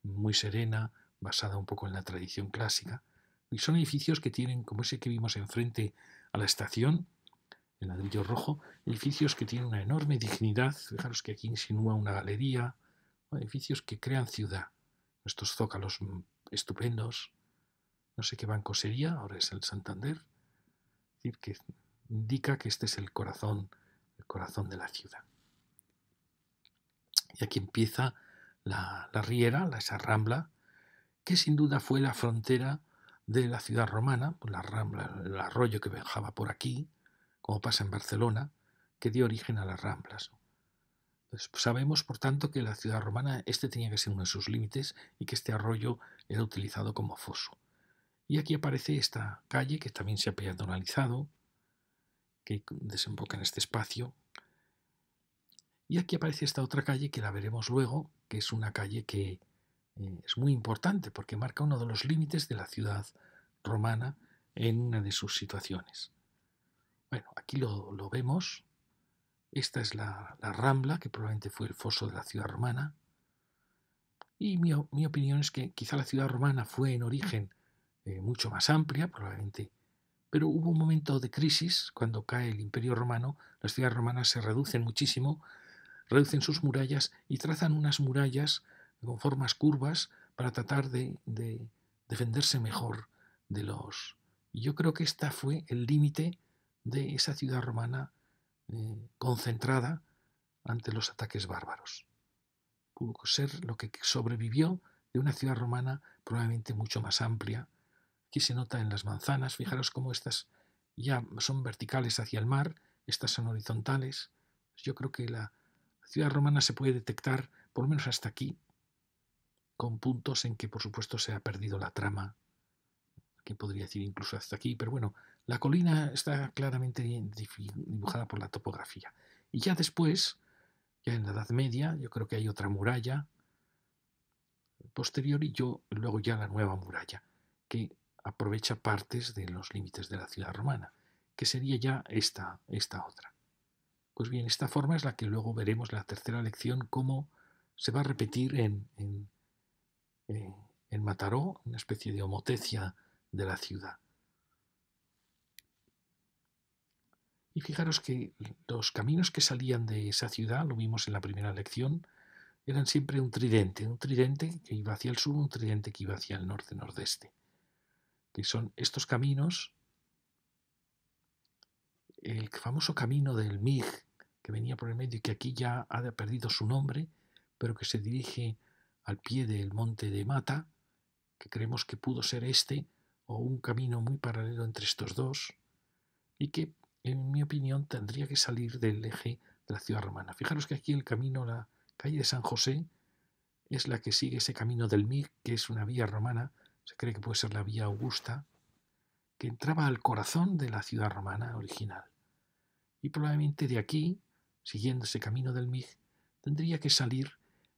[SPEAKER 1] muy serena, basada un poco en la tradición clásica. Y son edificios que tienen, como ese que vimos enfrente a la estación, el ladrillo rojo, edificios que tienen una enorme dignidad, fijaros que aquí insinúa una galería, edificios que crean ciudad estos zócalos mm, estupendos, no sé qué banco sería, ahora es el Santander, decir, que indica que este es el corazón, el corazón de la ciudad. Y aquí empieza la, riera, la, esa rambla, que sin duda fue la frontera de la ciudad romana, la rambla, el arroyo que venjaba por aquí, como pasa en Barcelona, que dio origen a las ramblas. Pues, pues, sabemos, por tanto, que la ciudad romana este tenía que ser uno de sus límites y que este arroyo era utilizado como foso. Y aquí aparece esta calle que también se ha peatonalizado, que desemboca en este espacio. Y aquí aparece esta otra calle que la veremos luego, que es una calle que eh, es muy importante porque marca uno de los límites de la ciudad romana en una de sus situaciones. Bueno, aquí lo vemos, esta es la, Rambla, que probablemente fue el foso de la ciudad romana. Y mi, opinión es que quizá la ciudad romana fue en origen eh, mucho más amplia, probablemente, pero hubo un momento de crisis cuando cae el imperio romano, las ciudades romanas se reducen muchísimo, reducen sus murallas y trazan unas murallas con formas curvas para tratar de, de defenderse mejor de los... Y yo creo que esta fue el límite de esa ciudad romana eh, concentrada ante los ataques bárbaros. Pudo ser lo que sobrevivió de una ciudad romana probablemente mucho más amplia. Aquí se nota en las manzanas, fijaros cómo estas ya son verticales hacia el mar, estas son horizontales. Yo creo que la ciudad romana se puede detectar, por lo menos hasta aquí, con puntos en que por supuesto se ha perdido la trama, Aquí podría decir incluso hasta aquí, pero bueno, la colina está claramente dibujada por la topografía. Y ya después, ya en la Edad Media, yo creo que hay otra muralla posterior y yo luego ya la nueva muralla, que aprovecha partes de los límites de la ciudad romana, que sería ya esta, esta otra. Pues bien, esta forma es la que luego veremos en la tercera lección, cómo se va a repetir en, en, eh, en Mataró, una especie de homotecia de la ciudad. Y fijaros que los caminos que salían de esa ciudad, lo vimos en la primera lección, eran siempre un tridente, un tridente que iba hacia el sur, un tridente que iba hacia el norte-nordeste, que son estos caminos, el famoso camino del Mig, que venía por el medio y que aquí ya ha perdido su nombre, pero que se dirige al pie del monte de Mata, que creemos que pudo ser este, o un camino muy paralelo entre estos dos, y que en mi opinión, tendría que salir del eje de la ciudad romana. Fijaros que aquí el camino, la calle de San José, es la que sigue ese camino del MIG, que es una vía romana, se cree que puede ser la vía augusta, que entraba al corazón de la ciudad romana original. Y probablemente de aquí, siguiendo ese camino del MIG, tendría que salir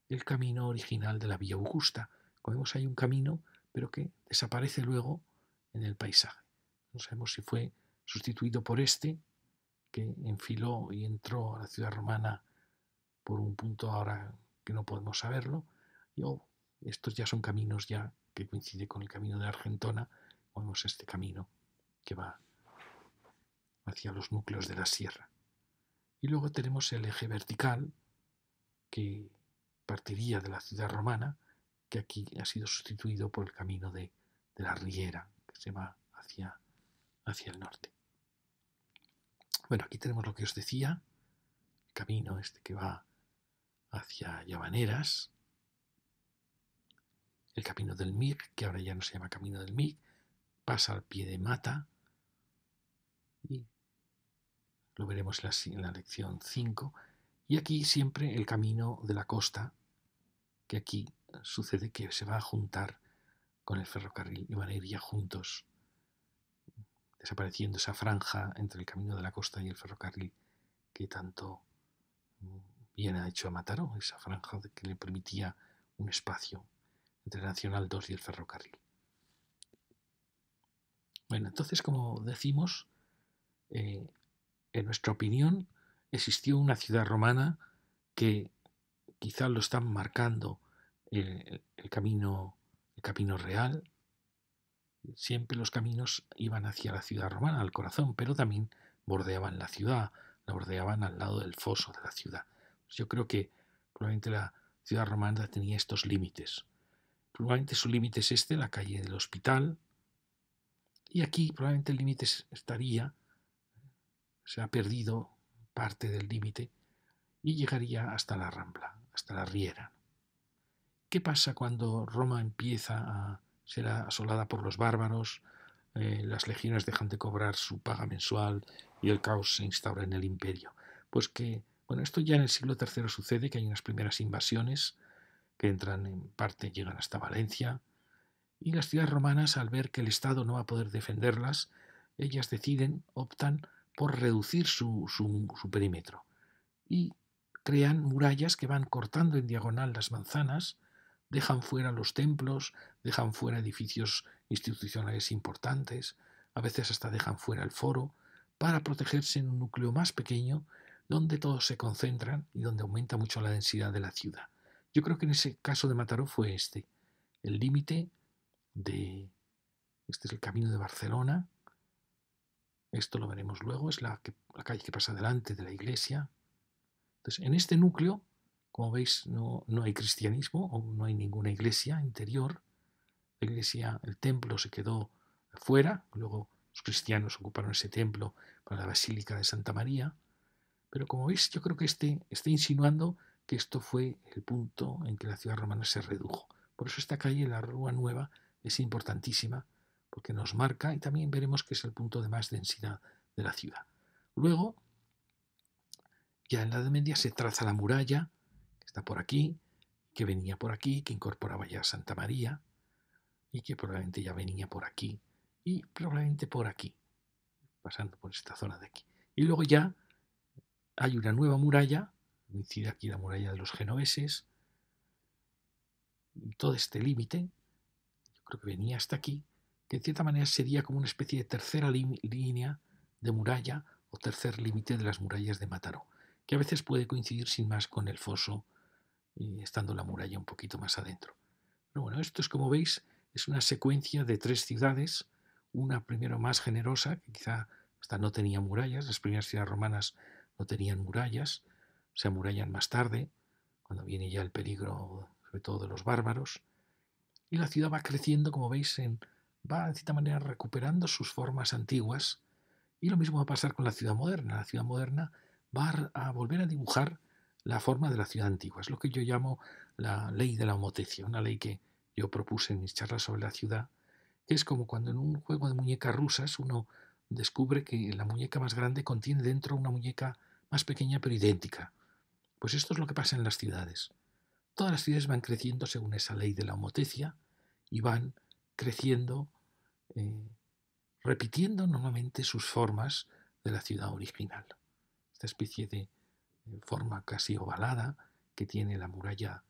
[SPEAKER 1] el camino original de la vía augusta. Como vemos, hay un camino, pero que desaparece luego en el paisaje. No sabemos si fue sustituido por este, que enfiló y entró a la ciudad romana por un punto ahora que no podemos saberlo. estos ya son caminos ya que coincide con el camino de Argentona, a este camino que va hacia los núcleos de la sierra. Y luego tenemos el eje vertical que partiría de la ciudad romana, que aquí ha sido sustituido por el camino de, de la Riera, que se va hacia, hacia el norte. Bueno, aquí tenemos lo que os decía, el camino este que va hacia Llavaneras, el camino del Mir, que ahora ya no se llama camino del MIG, pasa al pie de mata y lo veremos en la, en la lección 5. Y aquí siempre el camino de la costa, que aquí sucede que se va a juntar con el ferrocarril y van a ir ya juntos desapareciendo esa franja entre el camino de la costa y el ferrocarril que tanto mm, bien ha hecho a Mataró, esa franja que le permitía un espacio entre Nacional 2 y el ferrocarril. Bueno, entonces, como decimos, eh, en nuestra opinión, existió una ciudad romana que quizás lo están marcando eh, el, camino, el camino real, Siempre los caminos iban hacia la ciudad romana, al corazón, pero también bordeaban la ciudad, la bordeaban al lado del foso de la ciudad. Pues yo creo que probablemente la ciudad romana tenía estos límites. Probablemente su límite es este, la calle del hospital, y aquí probablemente el límite estaría, se ha perdido parte del límite, y llegaría hasta la rambla, hasta la riera. ¿Qué pasa cuando Roma empieza a será asolada por los bárbaros, eh, las legiones dejan de cobrar su paga mensual y el caos se instaura en el imperio. Pues que, bueno, esto ya en el siglo III sucede, que hay unas primeras invasiones que entran en parte, llegan hasta Valencia, y las ciudades romanas, al ver que el Estado no va a poder defenderlas, ellas deciden, optan por reducir su perímetro y crean murallas que van cortando en diagonal las manzanas dejan fuera los templos, dejan fuera edificios institucionales importantes, a veces hasta dejan fuera el foro, para protegerse en un núcleo más pequeño donde todos se concentran y donde aumenta mucho la densidad de la ciudad. Yo creo que en ese caso de Mataró fue este, el límite de... Este es el camino de Barcelona, esto lo veremos luego, es la, calle que pasa delante de la iglesia. Entonces, en este núcleo como veis, no, hay cristianismo, no hay ninguna iglesia interior. La iglesia, el templo se quedó fuera, luego los cristianos ocuparon ese templo para la Basílica de Santa María. Pero como veis, yo creo que este está insinuando que esto fue el punto en que la ciudad romana se redujo. Por eso esta calle, la Rúa Nueva, es importantísima porque nos marca y también veremos que es el punto de más densidad de la ciudad. Luego, ya en la Edad Media se traza la muralla, está por aquí, que venía por aquí, que incorporaba ya Santa María y que probablemente ya venía por aquí y probablemente por aquí, pasando por esta zona de aquí. Y luego ya hay una nueva muralla, coincide aquí la muralla de los genoveses, todo este límite, yo creo que venía hasta aquí, que en cierta manera sería como una especie de tercera línea de muralla o tercer límite de las murallas de Mataró, que a veces puede coincidir sin más con el foso y estando la muralla un poquito más adentro. Pero bueno, esto es como veis, es una secuencia de tres ciudades, una primero más generosa, que quizá hasta no tenía murallas, las primeras ciudades romanas no tenían murallas, se amurallan más tarde, cuando viene ya el peligro, sobre todo de los bárbaros, y la ciudad va creciendo, como veis, en, va de cierta manera recuperando sus formas antiguas, y lo mismo va a pasar con la ciudad moderna. La ciudad moderna va a volver a dibujar la forma de la ciudad antigua. Es lo que yo llamo la ley de la homotecia, una ley que yo propuse en mis charlas sobre la ciudad, que es como cuando en un juego de muñecas rusas uno descubre que la muñeca más grande contiene dentro una muñeca más pequeña pero idéntica. Pues esto es lo que pasa en las ciudades. Todas las ciudades van creciendo según esa ley de la homotecia y van creciendo, eh, repitiendo normalmente sus formas de la ciudad original. Esta especie de en forma casi ovalada que tiene la muralla,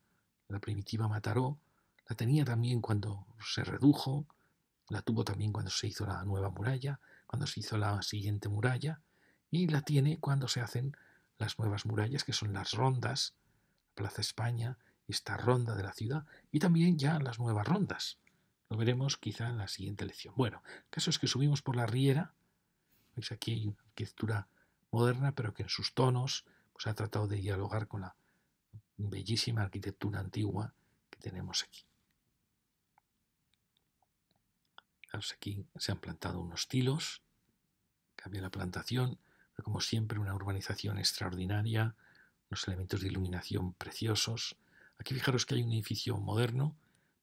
[SPEAKER 1] la primitiva Mataró, la tenía también cuando se redujo, la tuvo también cuando se hizo la nueva muralla, cuando se hizo la siguiente muralla, y la tiene cuando se hacen las nuevas murallas, que son las rondas, Plaza España, esta ronda de la ciudad, y también ya las nuevas rondas. Lo veremos quizá en la siguiente lección. Bueno, el caso es que subimos por la riera, veis aquí hay una arquitectura moderna, pero que en sus tonos, se ha tratado de dialogar con la bellísima arquitectura antigua que tenemos aquí. aquí se han plantado unos tilos, cambia la plantación, pero como siempre una urbanización extraordinaria, unos elementos de iluminación preciosos. Aquí fijaros que hay un edificio moderno,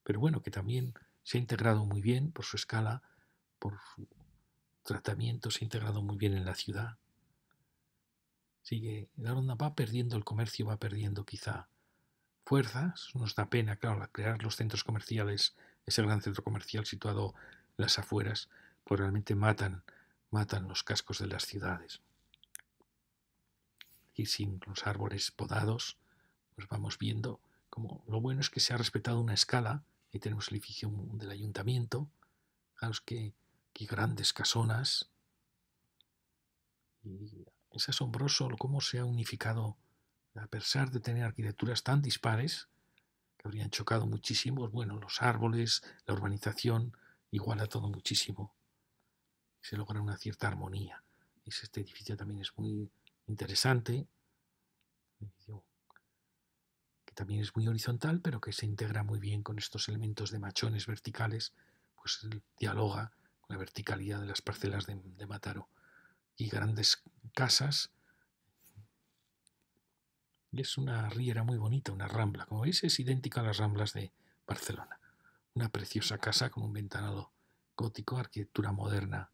[SPEAKER 1] pero bueno, que también se ha integrado muy bien por su escala, por su tratamiento, se ha integrado muy bien en la ciudad que la ronda va perdiendo, el comercio va perdiendo quizá fuerzas. Nos da pena, claro, crear los centros comerciales, ese gran centro comercial situado en las afueras, pues realmente matan, matan los cascos de las ciudades. Y sin los árboles podados, pues vamos viendo como lo bueno es que se ha respetado una escala. Ahí tenemos el edificio del ayuntamiento. a que, que grandes casonas. Y es asombroso cómo se ha unificado, a pesar de tener arquitecturas tan dispares, que habrían chocado muchísimo, bueno, los árboles, la urbanización, iguala todo muchísimo. Se logra una cierta armonía. Este edificio también es muy interesante, que también es muy horizontal, pero que se integra muy bien con estos elementos de machones verticales, pues dialoga con la verticalidad de las parcelas de, de Mataro y grandes casas. Y es una riera muy bonita, una rambla. Como veis, es idéntica a las ramblas de Barcelona. Una preciosa casa con un ventanado gótico, arquitectura moderna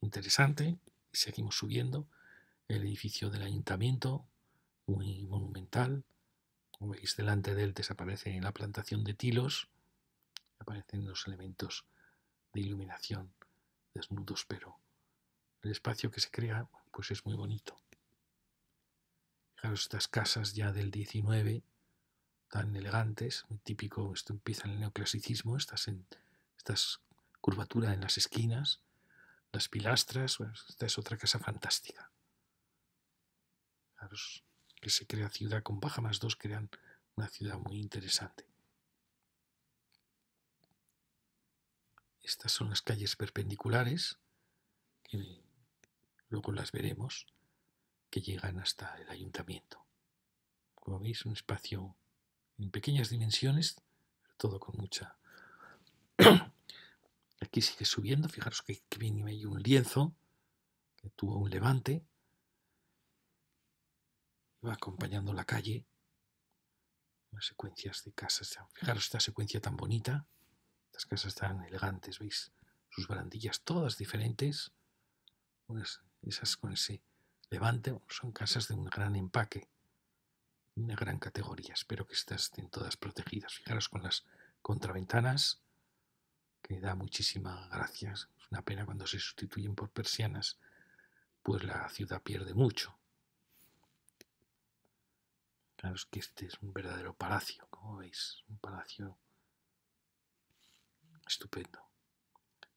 [SPEAKER 1] interesante. seguimos subiendo. El edificio del ayuntamiento, muy monumental. Como veis, delante de él desaparece la plantación de tilos. Aparecen los elementos de iluminación desnudos, pero el espacio que se crea pues es muy bonito. Fijaros estas casas ya del 19, tan elegantes, muy típico, esto empieza en el neoclasicismo, estas, en, estas curvaturas en las esquinas, las pilastras, esta es otra casa fantástica. Fijaros que se crea ciudad con baja más dos, crean una ciudad muy interesante. Estas son las calles perpendiculares luego las veremos, que llegan hasta el ayuntamiento. Como veis, un espacio en pequeñas dimensiones, todo con mucha... Aquí sigue subiendo, fijaros que, viene ahí un lienzo que tuvo un levante, va acompañando la calle, las secuencias de casas, fijaros esta secuencia tan bonita, estas casas tan elegantes, veis, sus barandillas todas diferentes, esas con ese levante, son casas de un gran empaque, una gran categoría. Espero que estas estén todas protegidas. Fijaros con las contraventanas, que da muchísimas gracias. Es una pena cuando se sustituyen por persianas, pues la ciudad pierde mucho. Claro, es que este es un verdadero palacio, como veis, un palacio estupendo.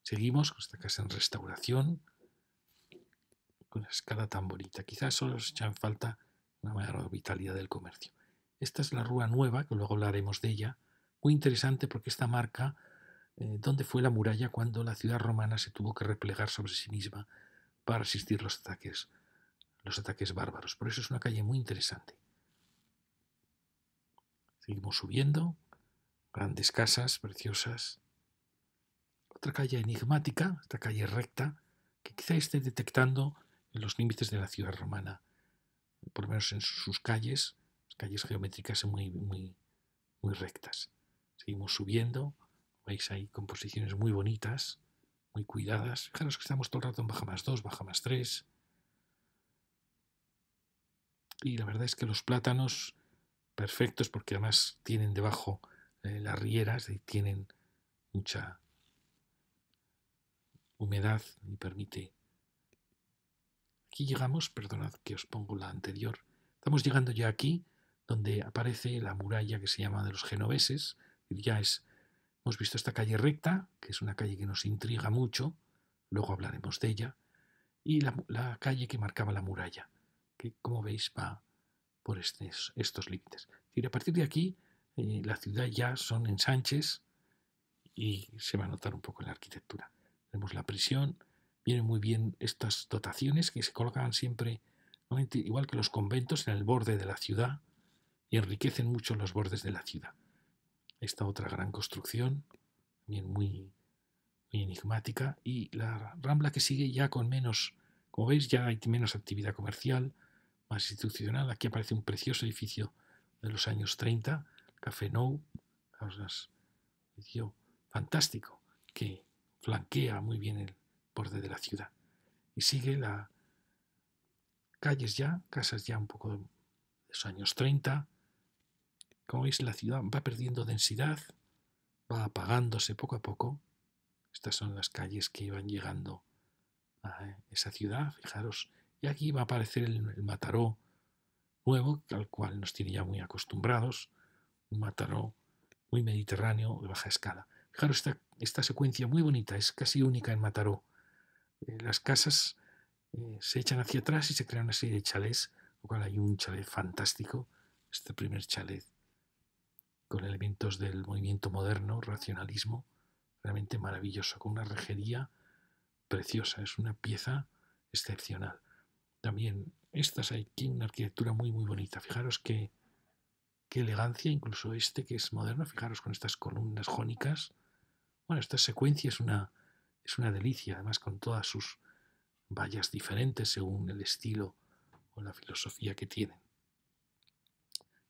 [SPEAKER 1] Seguimos con esta casa en restauración, con la escala tan bonita. Quizás solo se echa en falta una mayor vitalidad del comercio. Esta es la Rúa Nueva, que luego hablaremos de ella. Muy interesante porque esta marca eh, ¿Dónde fue la muralla cuando la ciudad romana se tuvo que replegar sobre sí misma para resistir los ataques, los ataques bárbaros. Por eso es una calle muy interesante. Seguimos subiendo. Grandes casas preciosas. Otra calle enigmática, esta calle recta, que quizá esté detectando los límites de la ciudad romana, por lo menos en sus calles, calles geométricas muy, muy, rectas. Seguimos subiendo, veis ahí composiciones muy bonitas, muy cuidadas. Fijaros que estamos todo el rato en baja más 2, baja más 3. Y la verdad es que los plátanos perfectos, porque además tienen debajo eh, las rieras y tienen mucha humedad y permite Aquí llegamos, perdonad que os pongo la anterior, estamos llegando ya aquí donde aparece la muralla que se llama de los genoveses, ya es, hemos visto esta calle recta, que es una calle que nos intriga mucho, luego hablaremos de ella, y la, calle que marcaba la muralla, que como veis va por este, estos límites. Y a partir de aquí eh, la ciudad ya son ensanches y se va a notar un poco la arquitectura. Tenemos la prisión, vienen muy bien estas dotaciones que se colocan siempre, igual que los conventos, en el borde de la ciudad y enriquecen mucho los bordes de la ciudad. Esta otra gran construcción, también muy, enigmática, y la rambla que sigue ya con menos, como veis, ya hay menos actividad comercial, más institucional. Aquí aparece un precioso edificio de los años 30, Café Nou, fantástico, que flanquea muy bien el, borde de la ciudad. Y sigue la calles ya, casas ya un poco de los años 30. Como veis, la ciudad va perdiendo densidad, va apagándose poco a poco. Estas son las calles que iban llegando a esa ciudad, fijaros. Y aquí va a aparecer el, Mataró nuevo, al cual nos tiene ya muy acostumbrados. Un Mataró muy mediterráneo de baja escala. Fijaros esta secuencia muy bonita, es casi única en Mataró. Eh, las casas eh, se echan hacia atrás y se crean una serie de chalés, lo cual hay un chalet fantástico, este primer chalet, con elementos del movimiento moderno, racionalismo, realmente maravilloso, con una rejería preciosa, es una pieza excepcional. También estas hay aquí una arquitectura muy muy bonita, fijaros qué elegancia, incluso este que es moderno, fijaros con estas columnas jónicas. Bueno, esta secuencia es una es una delicia, además, con todas sus vallas diferentes según el estilo o la filosofía que tienen.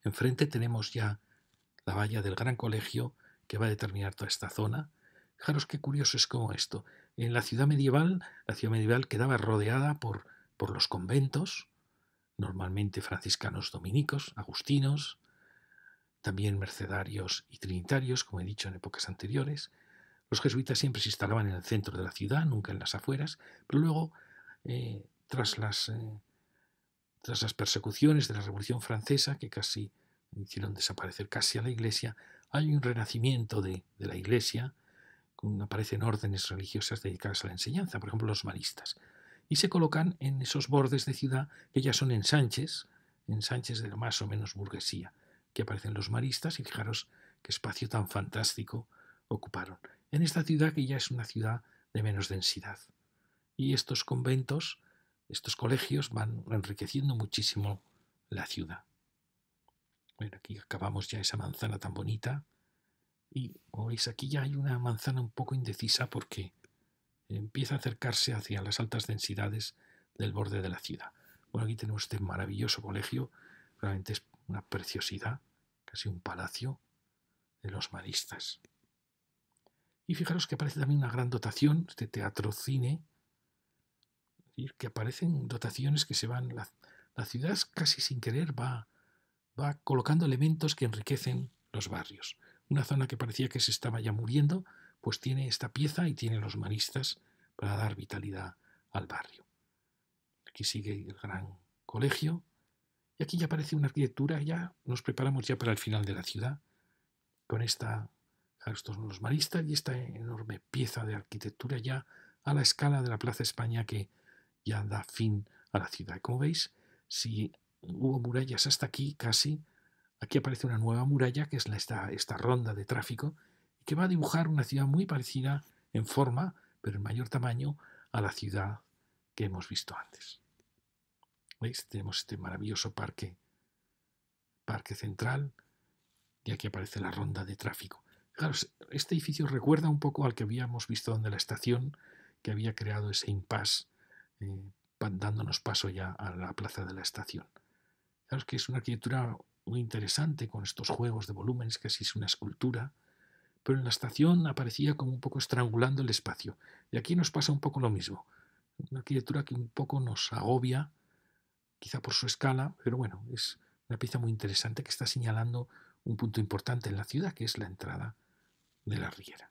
[SPEAKER 1] Enfrente tenemos ya la valla del gran colegio que va a determinar toda esta zona. Fijaros qué curioso es como esto. En la ciudad medieval, la ciudad medieval quedaba rodeada por, por los conventos, normalmente franciscanos dominicos, agustinos, también mercedarios y trinitarios, como he dicho en épocas anteriores, los jesuitas siempre se instalaban en el centro de la ciudad, nunca en las afueras, pero luego, eh, eh, tras, las, persecuciones de la Revolución Francesa, que casi hicieron desaparecer casi a la iglesia, hay un renacimiento de, de la iglesia, aparecen órdenes religiosas dedicadas a la enseñanza, por ejemplo los maristas, y se colocan en esos bordes de ciudad que ya son ensanches, ensanches de más o menos burguesía, que aparecen los maristas y fijaros qué espacio tan fantástico ocuparon en esta ciudad que ya es una ciudad de menos densidad. Y estos conventos, estos colegios van enriqueciendo muchísimo la ciudad. Bueno, aquí acabamos ya esa manzana tan bonita. Y como oh, veis, aquí ya hay una manzana un poco indecisa porque empieza a acercarse hacia las altas densidades del borde de la ciudad. Bueno, aquí tenemos este maravilloso colegio, realmente es una preciosidad, casi un palacio de los maristas. Y fijaros que aparece también una gran dotación de teatro cine, que aparecen dotaciones que se van, la, la ciudad casi sin querer va, va colocando elementos que enriquecen los barrios. Una zona que parecía que se estaba ya muriendo, pues tiene esta pieza y tiene los maristas para dar vitalidad al barrio. Aquí sigue el gran colegio y aquí ya aparece una arquitectura, ya nos preparamos ya para el final de la ciudad con esta estos muros maristas y esta enorme pieza de arquitectura ya a la escala de la Plaza España que ya da fin a la ciudad. Como veis, si hubo murallas hasta aquí casi, aquí aparece una nueva muralla que es esta, ronda de tráfico que va a dibujar una ciudad muy parecida en forma, pero en mayor tamaño, a la ciudad que hemos visto antes. ¿Veis? Tenemos este maravilloso parque, parque central, y aquí aparece la ronda de tráfico. Claro, este edificio recuerda un poco al que habíamos visto donde la estación, que había creado ese impasse, eh, dándonos paso ya a la plaza de la estación. Claro, que es una arquitectura muy interesante con estos juegos de volúmenes, casi es una escultura, pero en la estación aparecía como un poco estrangulando el espacio. Y aquí nos pasa un poco lo mismo. Una arquitectura que un poco nos agobia, quizá por su escala, pero bueno, es una pieza muy interesante que está señalando un punto importante en la ciudad, que es la entrada de la Riera.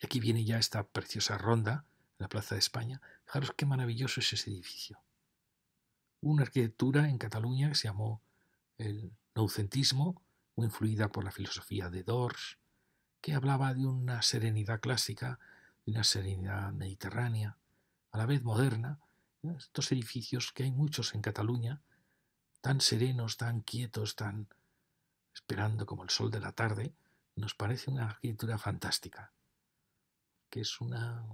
[SPEAKER 1] Y aquí viene ya esta preciosa ronda la Plaza de España. Fijaros qué maravilloso es ese edificio. Una arquitectura en Cataluña que se llamó el noucentismo, muy influida por la filosofía de Dors, que hablaba de una serenidad clásica, de una serenidad mediterránea, a la vez moderna. Estos edificios que hay muchos en Cataluña, tan serenos, tan quietos, tan esperando como el sol de la tarde, nos parece una arquitectura fantástica, que es una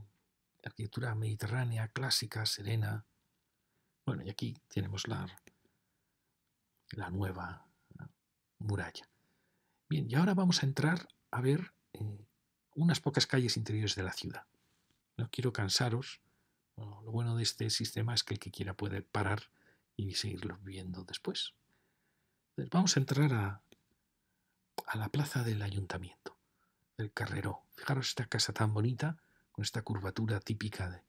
[SPEAKER 1] arquitectura mediterránea, clásica, serena. Bueno, y aquí tenemos la, la nueva muralla. Bien, y ahora vamos a entrar a ver eh, unas pocas calles interiores de la ciudad. No quiero cansaros. lo bueno de este sistema es que el que quiera puede parar y seguirlo viendo después. vamos a entrar a, a la plaza del ayuntamiento, el carreró. Fijaros esta casa tan bonita, con esta curvatura típica de,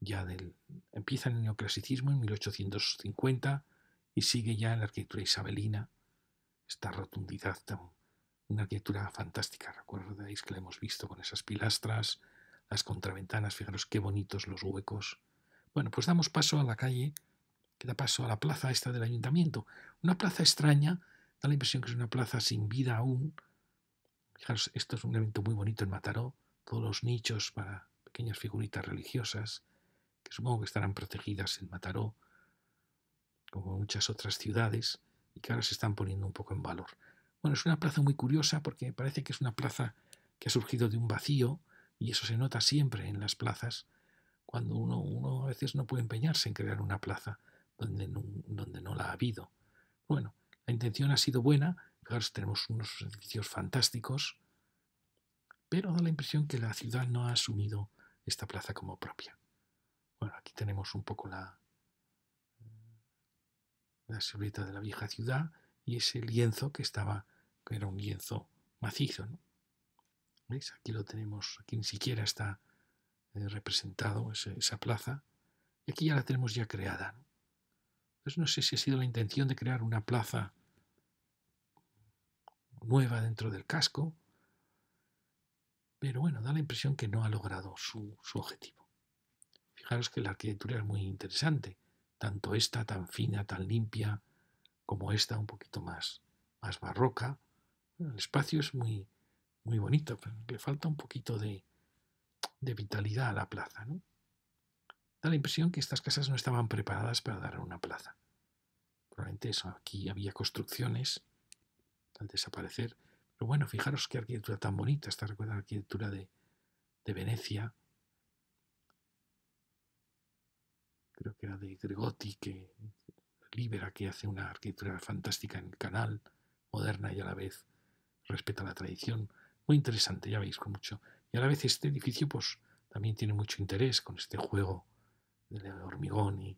[SPEAKER 1] ya del... Empieza el neoclasicismo en 1850 y sigue ya en la arquitectura isabelina, esta rotundidad tan... Una arquitectura fantástica, Recuerdais que la hemos visto con esas pilastras, las contraventanas, fijaros qué bonitos los huecos. Bueno, pues damos paso a la calle, que da paso a la plaza esta del ayuntamiento. Una plaza extraña Da la impresión que es una plaza sin vida aún. Fijaros, esto es un evento muy bonito en Mataró. Todos los nichos para pequeñas figuritas religiosas, que supongo que estarán protegidas en Mataró, como muchas otras ciudades, y que ahora se están poniendo un poco en valor. Bueno, es una plaza muy curiosa porque parece que es una plaza que ha surgido de un vacío, y eso se nota siempre en las plazas, cuando uno, uno a veces no puede empeñarse en crear una plaza donde donde no la ha habido. Bueno, la intención ha sido buena, tenemos unos edificios fantásticos, pero da la impresión que la ciudad no ha asumido esta plaza como propia. Bueno, aquí tenemos un poco la, la silueta de la vieja ciudad y ese lienzo que estaba, que era un lienzo macizo. ¿no? ¿Veis? Aquí lo tenemos, aquí ni siquiera está eh, representado esa plaza. Y aquí ya la tenemos ya creada. ¿no? Entonces no sé si ha sido la intención de crear una plaza nueva dentro del casco, pero bueno, da la impresión que no ha logrado su, objetivo. Fijaros que la arquitectura es muy interesante, tanto esta tan fina, tan limpia, como esta un poquito más, más barroca. el espacio es muy, muy bonito, pero le falta un poquito de, de vitalidad a la plaza. ¿no? Da la impresión que estas casas no estaban preparadas para dar una plaza. Probablemente eso, aquí había construcciones al desaparecer. Pero bueno, fijaros qué arquitectura tan bonita, esta recuerda la arquitectura de, Venecia. Creo que era de Gregotti, que libera, que hace una arquitectura fantástica en el canal, moderna y a la vez respeta la tradición. Muy interesante, ya veis, con mucho. Y a la vez este edificio, pues también tiene mucho interés con este juego de hormigón y,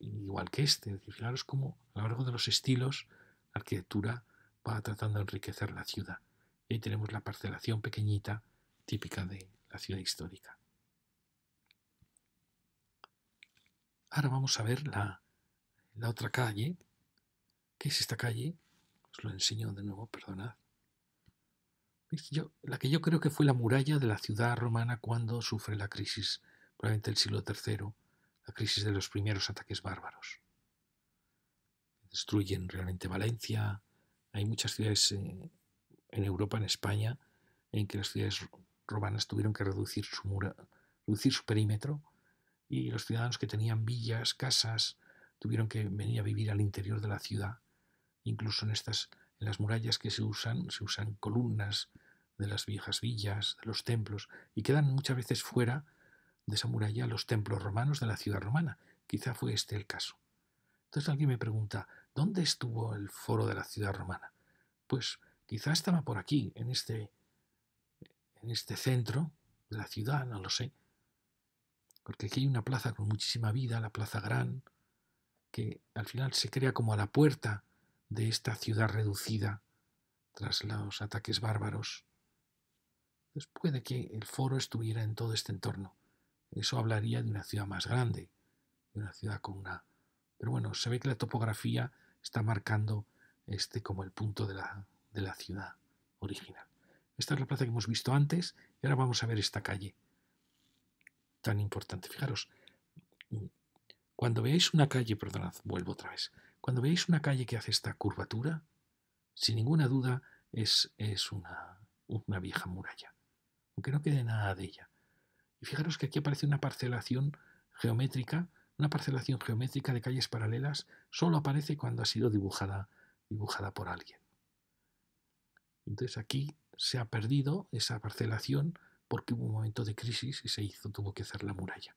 [SPEAKER 1] igual que este. Es decir, fijaros cómo a lo largo de los estilos la arquitectura va tratando de enriquecer la ciudad. Y ahí tenemos la parcelación pequeñita típica de la ciudad histórica. Ahora vamos a ver la, otra calle. ¿Qué es esta calle? Os lo enseño de nuevo, perdonad. la que yo creo que fue la muralla de la ciudad romana cuando sufre la crisis probablemente el siglo III, la crisis de los primeros ataques bárbaros. Destruyen realmente Valencia. Hay muchas ciudades eh, en Europa, en España, en que las ciudades romanas tuvieron que reducir su, reducir su perímetro y los ciudadanos que tenían villas, casas, tuvieron que venir a vivir al interior de la ciudad. Incluso en estas, en las murallas que se usan, se usan columnas de las viejas villas, de los templos, y quedan muchas veces fuera de esa muralla los templos romanos de la ciudad romana. Quizá fue este el caso. Entonces alguien me pregunta, ¿dónde estuvo el foro de la ciudad romana? Pues quizá estaba por aquí, en este, en este centro de la ciudad, no lo sé. Porque aquí hay una plaza con muchísima vida, la Plaza Gran, que al final se crea como a la puerta de esta ciudad reducida tras los ataques bárbaros. después puede que el foro estuviera en todo este entorno. Eso hablaría de una ciudad más grande, de una ciudad con una... Pero bueno, se ve que la topografía está marcando este como el punto de la, ciudad original. Esta es la plaza que hemos visto antes y ahora vamos a ver esta calle tan importante. Fijaros, cuando veáis una calle, perdonad, vuelvo otra vez, cuando veáis una calle que hace esta curvatura, sin ninguna duda es, es una, una vieja muralla, aunque no quede nada de ella. Y fijaros que aquí aparece una parcelación geométrica, una parcelación geométrica de calles paralelas, solo aparece cuando ha sido dibujada, dibujada por alguien. Entonces aquí se ha perdido esa parcelación porque hubo un momento de crisis y se hizo, tuvo que hacer la muralla.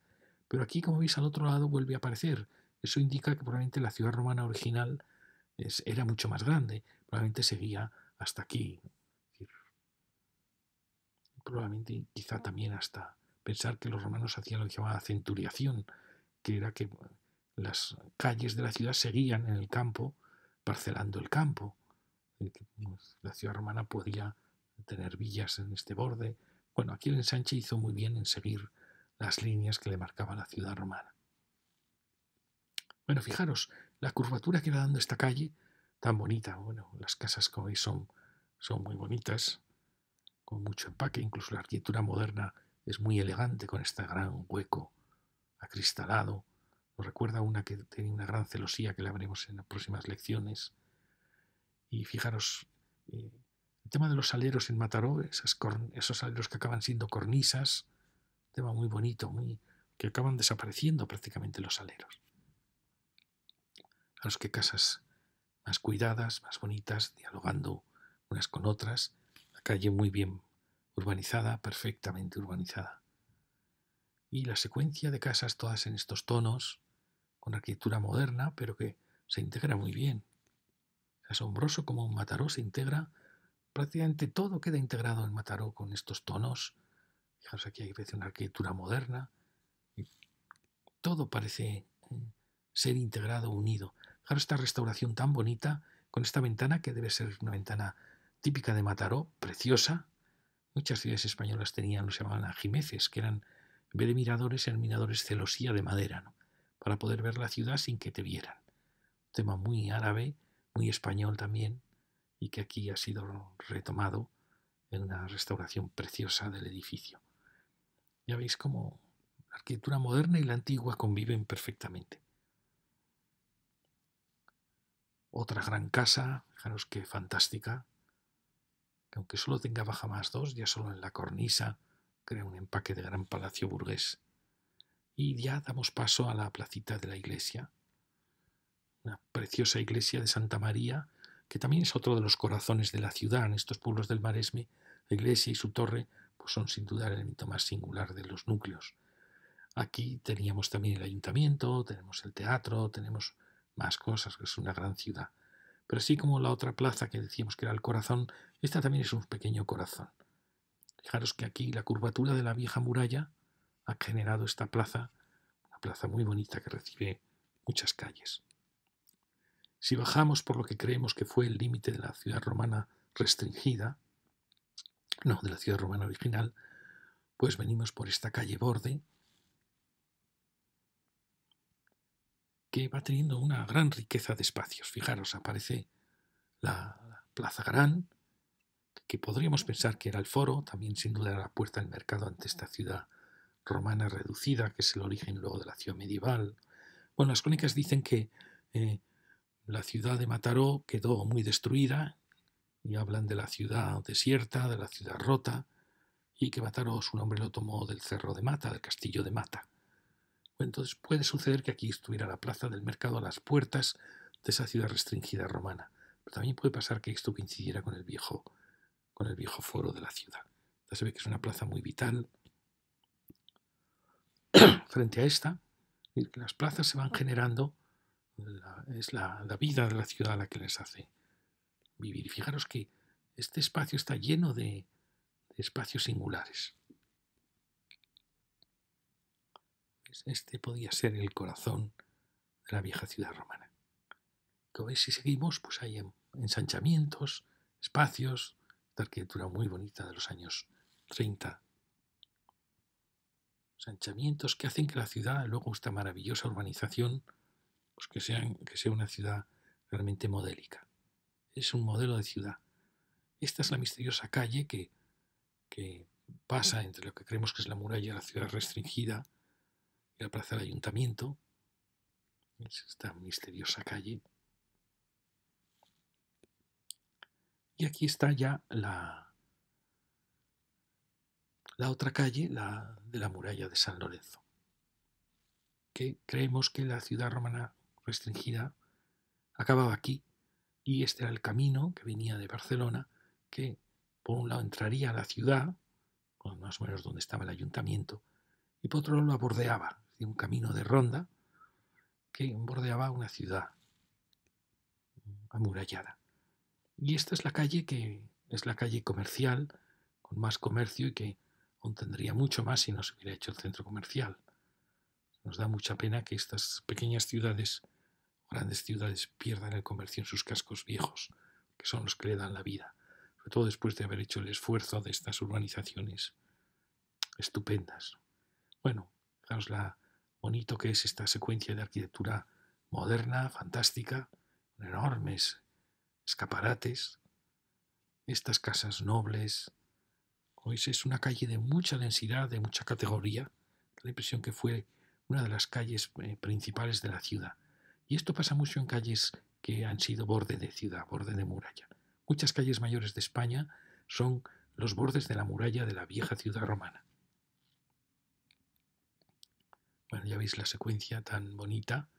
[SPEAKER 1] Pero aquí, como veis, al otro lado vuelve a aparecer. Eso indica que probablemente la ciudad romana original era mucho más grande, probablemente seguía hasta aquí. probablemente quizá también hasta, pensar que los romanos hacían lo que llamaba centuriación, que era que las calles de la ciudad seguían en el campo, parcelando el campo. Pues, la ciudad romana podía tener villas en este borde. Bueno, aquí el ensanche hizo muy bien en seguir las líneas que le marcaba la ciudad romana. Bueno, fijaros, la curvatura que va dando esta calle, tan bonita, bueno, las casas como veis son, son muy bonitas, con mucho empaque, incluso la arquitectura moderna es muy elegante con este gran hueco acristalado. Nos recuerda una que tiene una gran celosía que la veremos en las próximas lecciones. Y fijaros, eh, el tema de los aleros en Mataró, esas esos aleros que acaban siendo cornisas, tema muy bonito, muy, que acaban desapareciendo prácticamente los aleros. A los que casas más cuidadas, más bonitas, dialogando unas con otras, la calle muy bien urbanizada, perfectamente urbanizada. Y la secuencia de casas todas en estos tonos, con arquitectura moderna, pero que se integra muy bien. Es asombroso como un Mataró se integra, prácticamente todo queda integrado en Mataró con estos tonos. Fijaros aquí hay una arquitectura moderna, todo parece eh, ser integrado, unido. Fijaros esta restauración tan bonita, con esta ventana que debe ser una ventana típica de Mataró, preciosa, Muchas ciudades españolas tenían lo que llamaban ajimeces, que eran, en vez de miradores, eran miradores celosía de madera, para poder ver la ciudad sin que te vieran. Un tema muy árabe, muy español también, y que aquí ha sido retomado en una restauración preciosa del edificio. Ya veis cómo la arquitectura moderna y la antigua conviven perfectamente. Otra gran casa, fijaros qué fantástica, que aunque solo tenga baja más dos, ya solo en la cornisa crea un empaque de gran palacio burgués. Y ya damos paso a la placita de la iglesia, una preciosa iglesia de Santa María, que también es otro de los corazones de la ciudad en estos pueblos del Maresme. La iglesia y su torre pues son sin duda el elemento más singular de los núcleos. Aquí teníamos también el ayuntamiento, tenemos el teatro, tenemos más cosas, que es una gran ciudad. Pero así como la otra plaza que decíamos que era el corazón, esta también es un pequeño corazón. Fijaros que aquí la curvatura de la vieja muralla ha generado esta plaza, una plaza muy bonita que recibe muchas calles. Si bajamos por lo que creemos que fue el límite de la ciudad romana restringida, no, de la ciudad romana original, pues venimos por esta calle borde, que va teniendo una gran riqueza de espacios. Fijaros, aparece la Plaza Gran, que podríamos pensar que era el foro, también sin duda era la puerta del mercado ante esta ciudad romana reducida, que es el origen luego de la ciudad medieval. Bueno, las crónicas dicen que eh, la ciudad de Mataró quedó muy destruida y hablan de la ciudad desierta, de la ciudad rota, y que Mataró su nombre lo tomó del cerro de Mata, del castillo de Mata entonces puede suceder que aquí estuviera la plaza del mercado a las puertas de esa ciudad restringida romana. Pero también puede pasar que esto coincidiera con el viejo, con el viejo foro de la ciudad. Ya se ve que es una plaza muy vital. Frente a esta, las plazas se van generando, es la, vida de la ciudad la que les hace vivir. Y fijaros que este espacio está lleno de espacios singulares. Este podía ser el corazón de la vieja ciudad romana. Como veis, si seguimos, pues hay ensanchamientos, espacios, esta arquitectura muy bonita de los años 30. Ensanchamientos que hacen que la ciudad, luego esta maravillosa urbanización, pues que, que sea una ciudad realmente modélica. Es un modelo de ciudad. Esta es la misteriosa calle que, que pasa entre lo que creemos que es la muralla, la ciudad restringida, la plaza del ayuntamiento, es esta misteriosa calle. Y aquí está ya la, la otra calle, la de la muralla de San Lorenzo, que creemos que la ciudad romana restringida acababa aquí y este era el camino que venía de Barcelona, que por un lado entraría a la ciudad, más o menos donde estaba el ayuntamiento, y por otro lado lo bordeaba, de un camino de ronda que bordeaba una ciudad amurallada. Y esta es la calle que es la calle comercial, con más comercio y que aún tendría mucho más si no se hubiera hecho el centro comercial. Nos da mucha pena que estas pequeñas ciudades, grandes ciudades, pierdan el comercio en sus cascos viejos, que son los que le dan la vida, sobre todo después de haber hecho el esfuerzo de estas urbanizaciones estupendas. Bueno, fijaos la, bonito que es esta secuencia de arquitectura moderna, fantástica, con enormes escaparates, estas casas nobles. Hoy pues es una calle de mucha densidad, de mucha categoría. La impresión que fue una de las calles eh, principales de la ciudad. Y esto pasa mucho en calles que han sido borde de ciudad, borde de muralla. Muchas calles mayores de España son los bordes de la muralla de la vieja ciudad romana. Bueno, ya veis la secuencia tan bonita.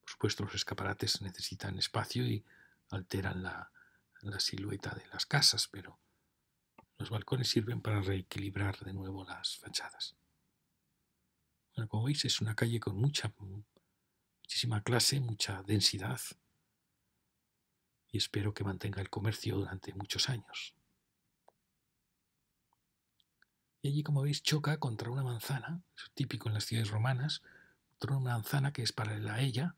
[SPEAKER 1] Por supuesto, los escaparates necesitan espacio y alteran la, silueta de las casas, pero los balcones sirven para reequilibrar de nuevo las fachadas. Bueno, como veis, es una calle con mucha, muchísima clase, mucha densidad y espero que mantenga el comercio durante muchos años. Y allí, como veis, choca contra una manzana, típico en las ciudades romanas, contra una manzana que es paralela a ella,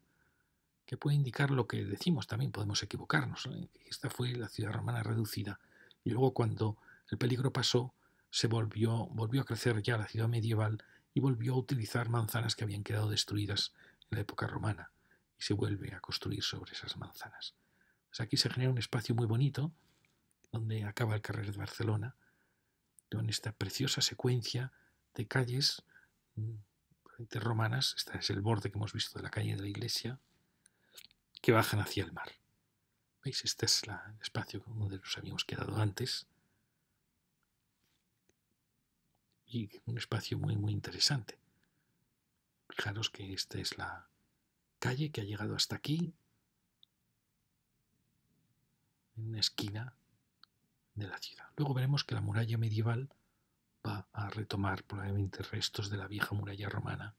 [SPEAKER 1] que puede indicar lo que decimos, también podemos equivocarnos. Esta fue la ciudad romana reducida. Y luego cuando el peligro pasó, se volvió, volvió a crecer ya la ciudad medieval y volvió a utilizar manzanas que habían quedado destruidas en la época romana y se vuelve a construir sobre esas manzanas. Pues aquí se genera un espacio muy bonito donde acaba el carrer de Barcelona en esta preciosa secuencia de calles mm, romanas, este es el borde que hemos visto de la calle de la iglesia, que bajan hacia el mar. ¿Veis? Este es la, el espacio donde nos habíamos quedado antes. Y un espacio muy, muy interesante. Fijaros que esta es la calle que ha llegado hasta aquí, en una esquina la ciudad. Luego veremos que la muralla medieval va a retomar probablemente restos de la vieja muralla romana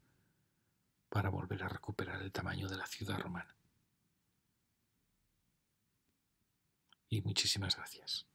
[SPEAKER 1] para volver a recuperar el tamaño de la ciudad romana. Y muchísimas gracias.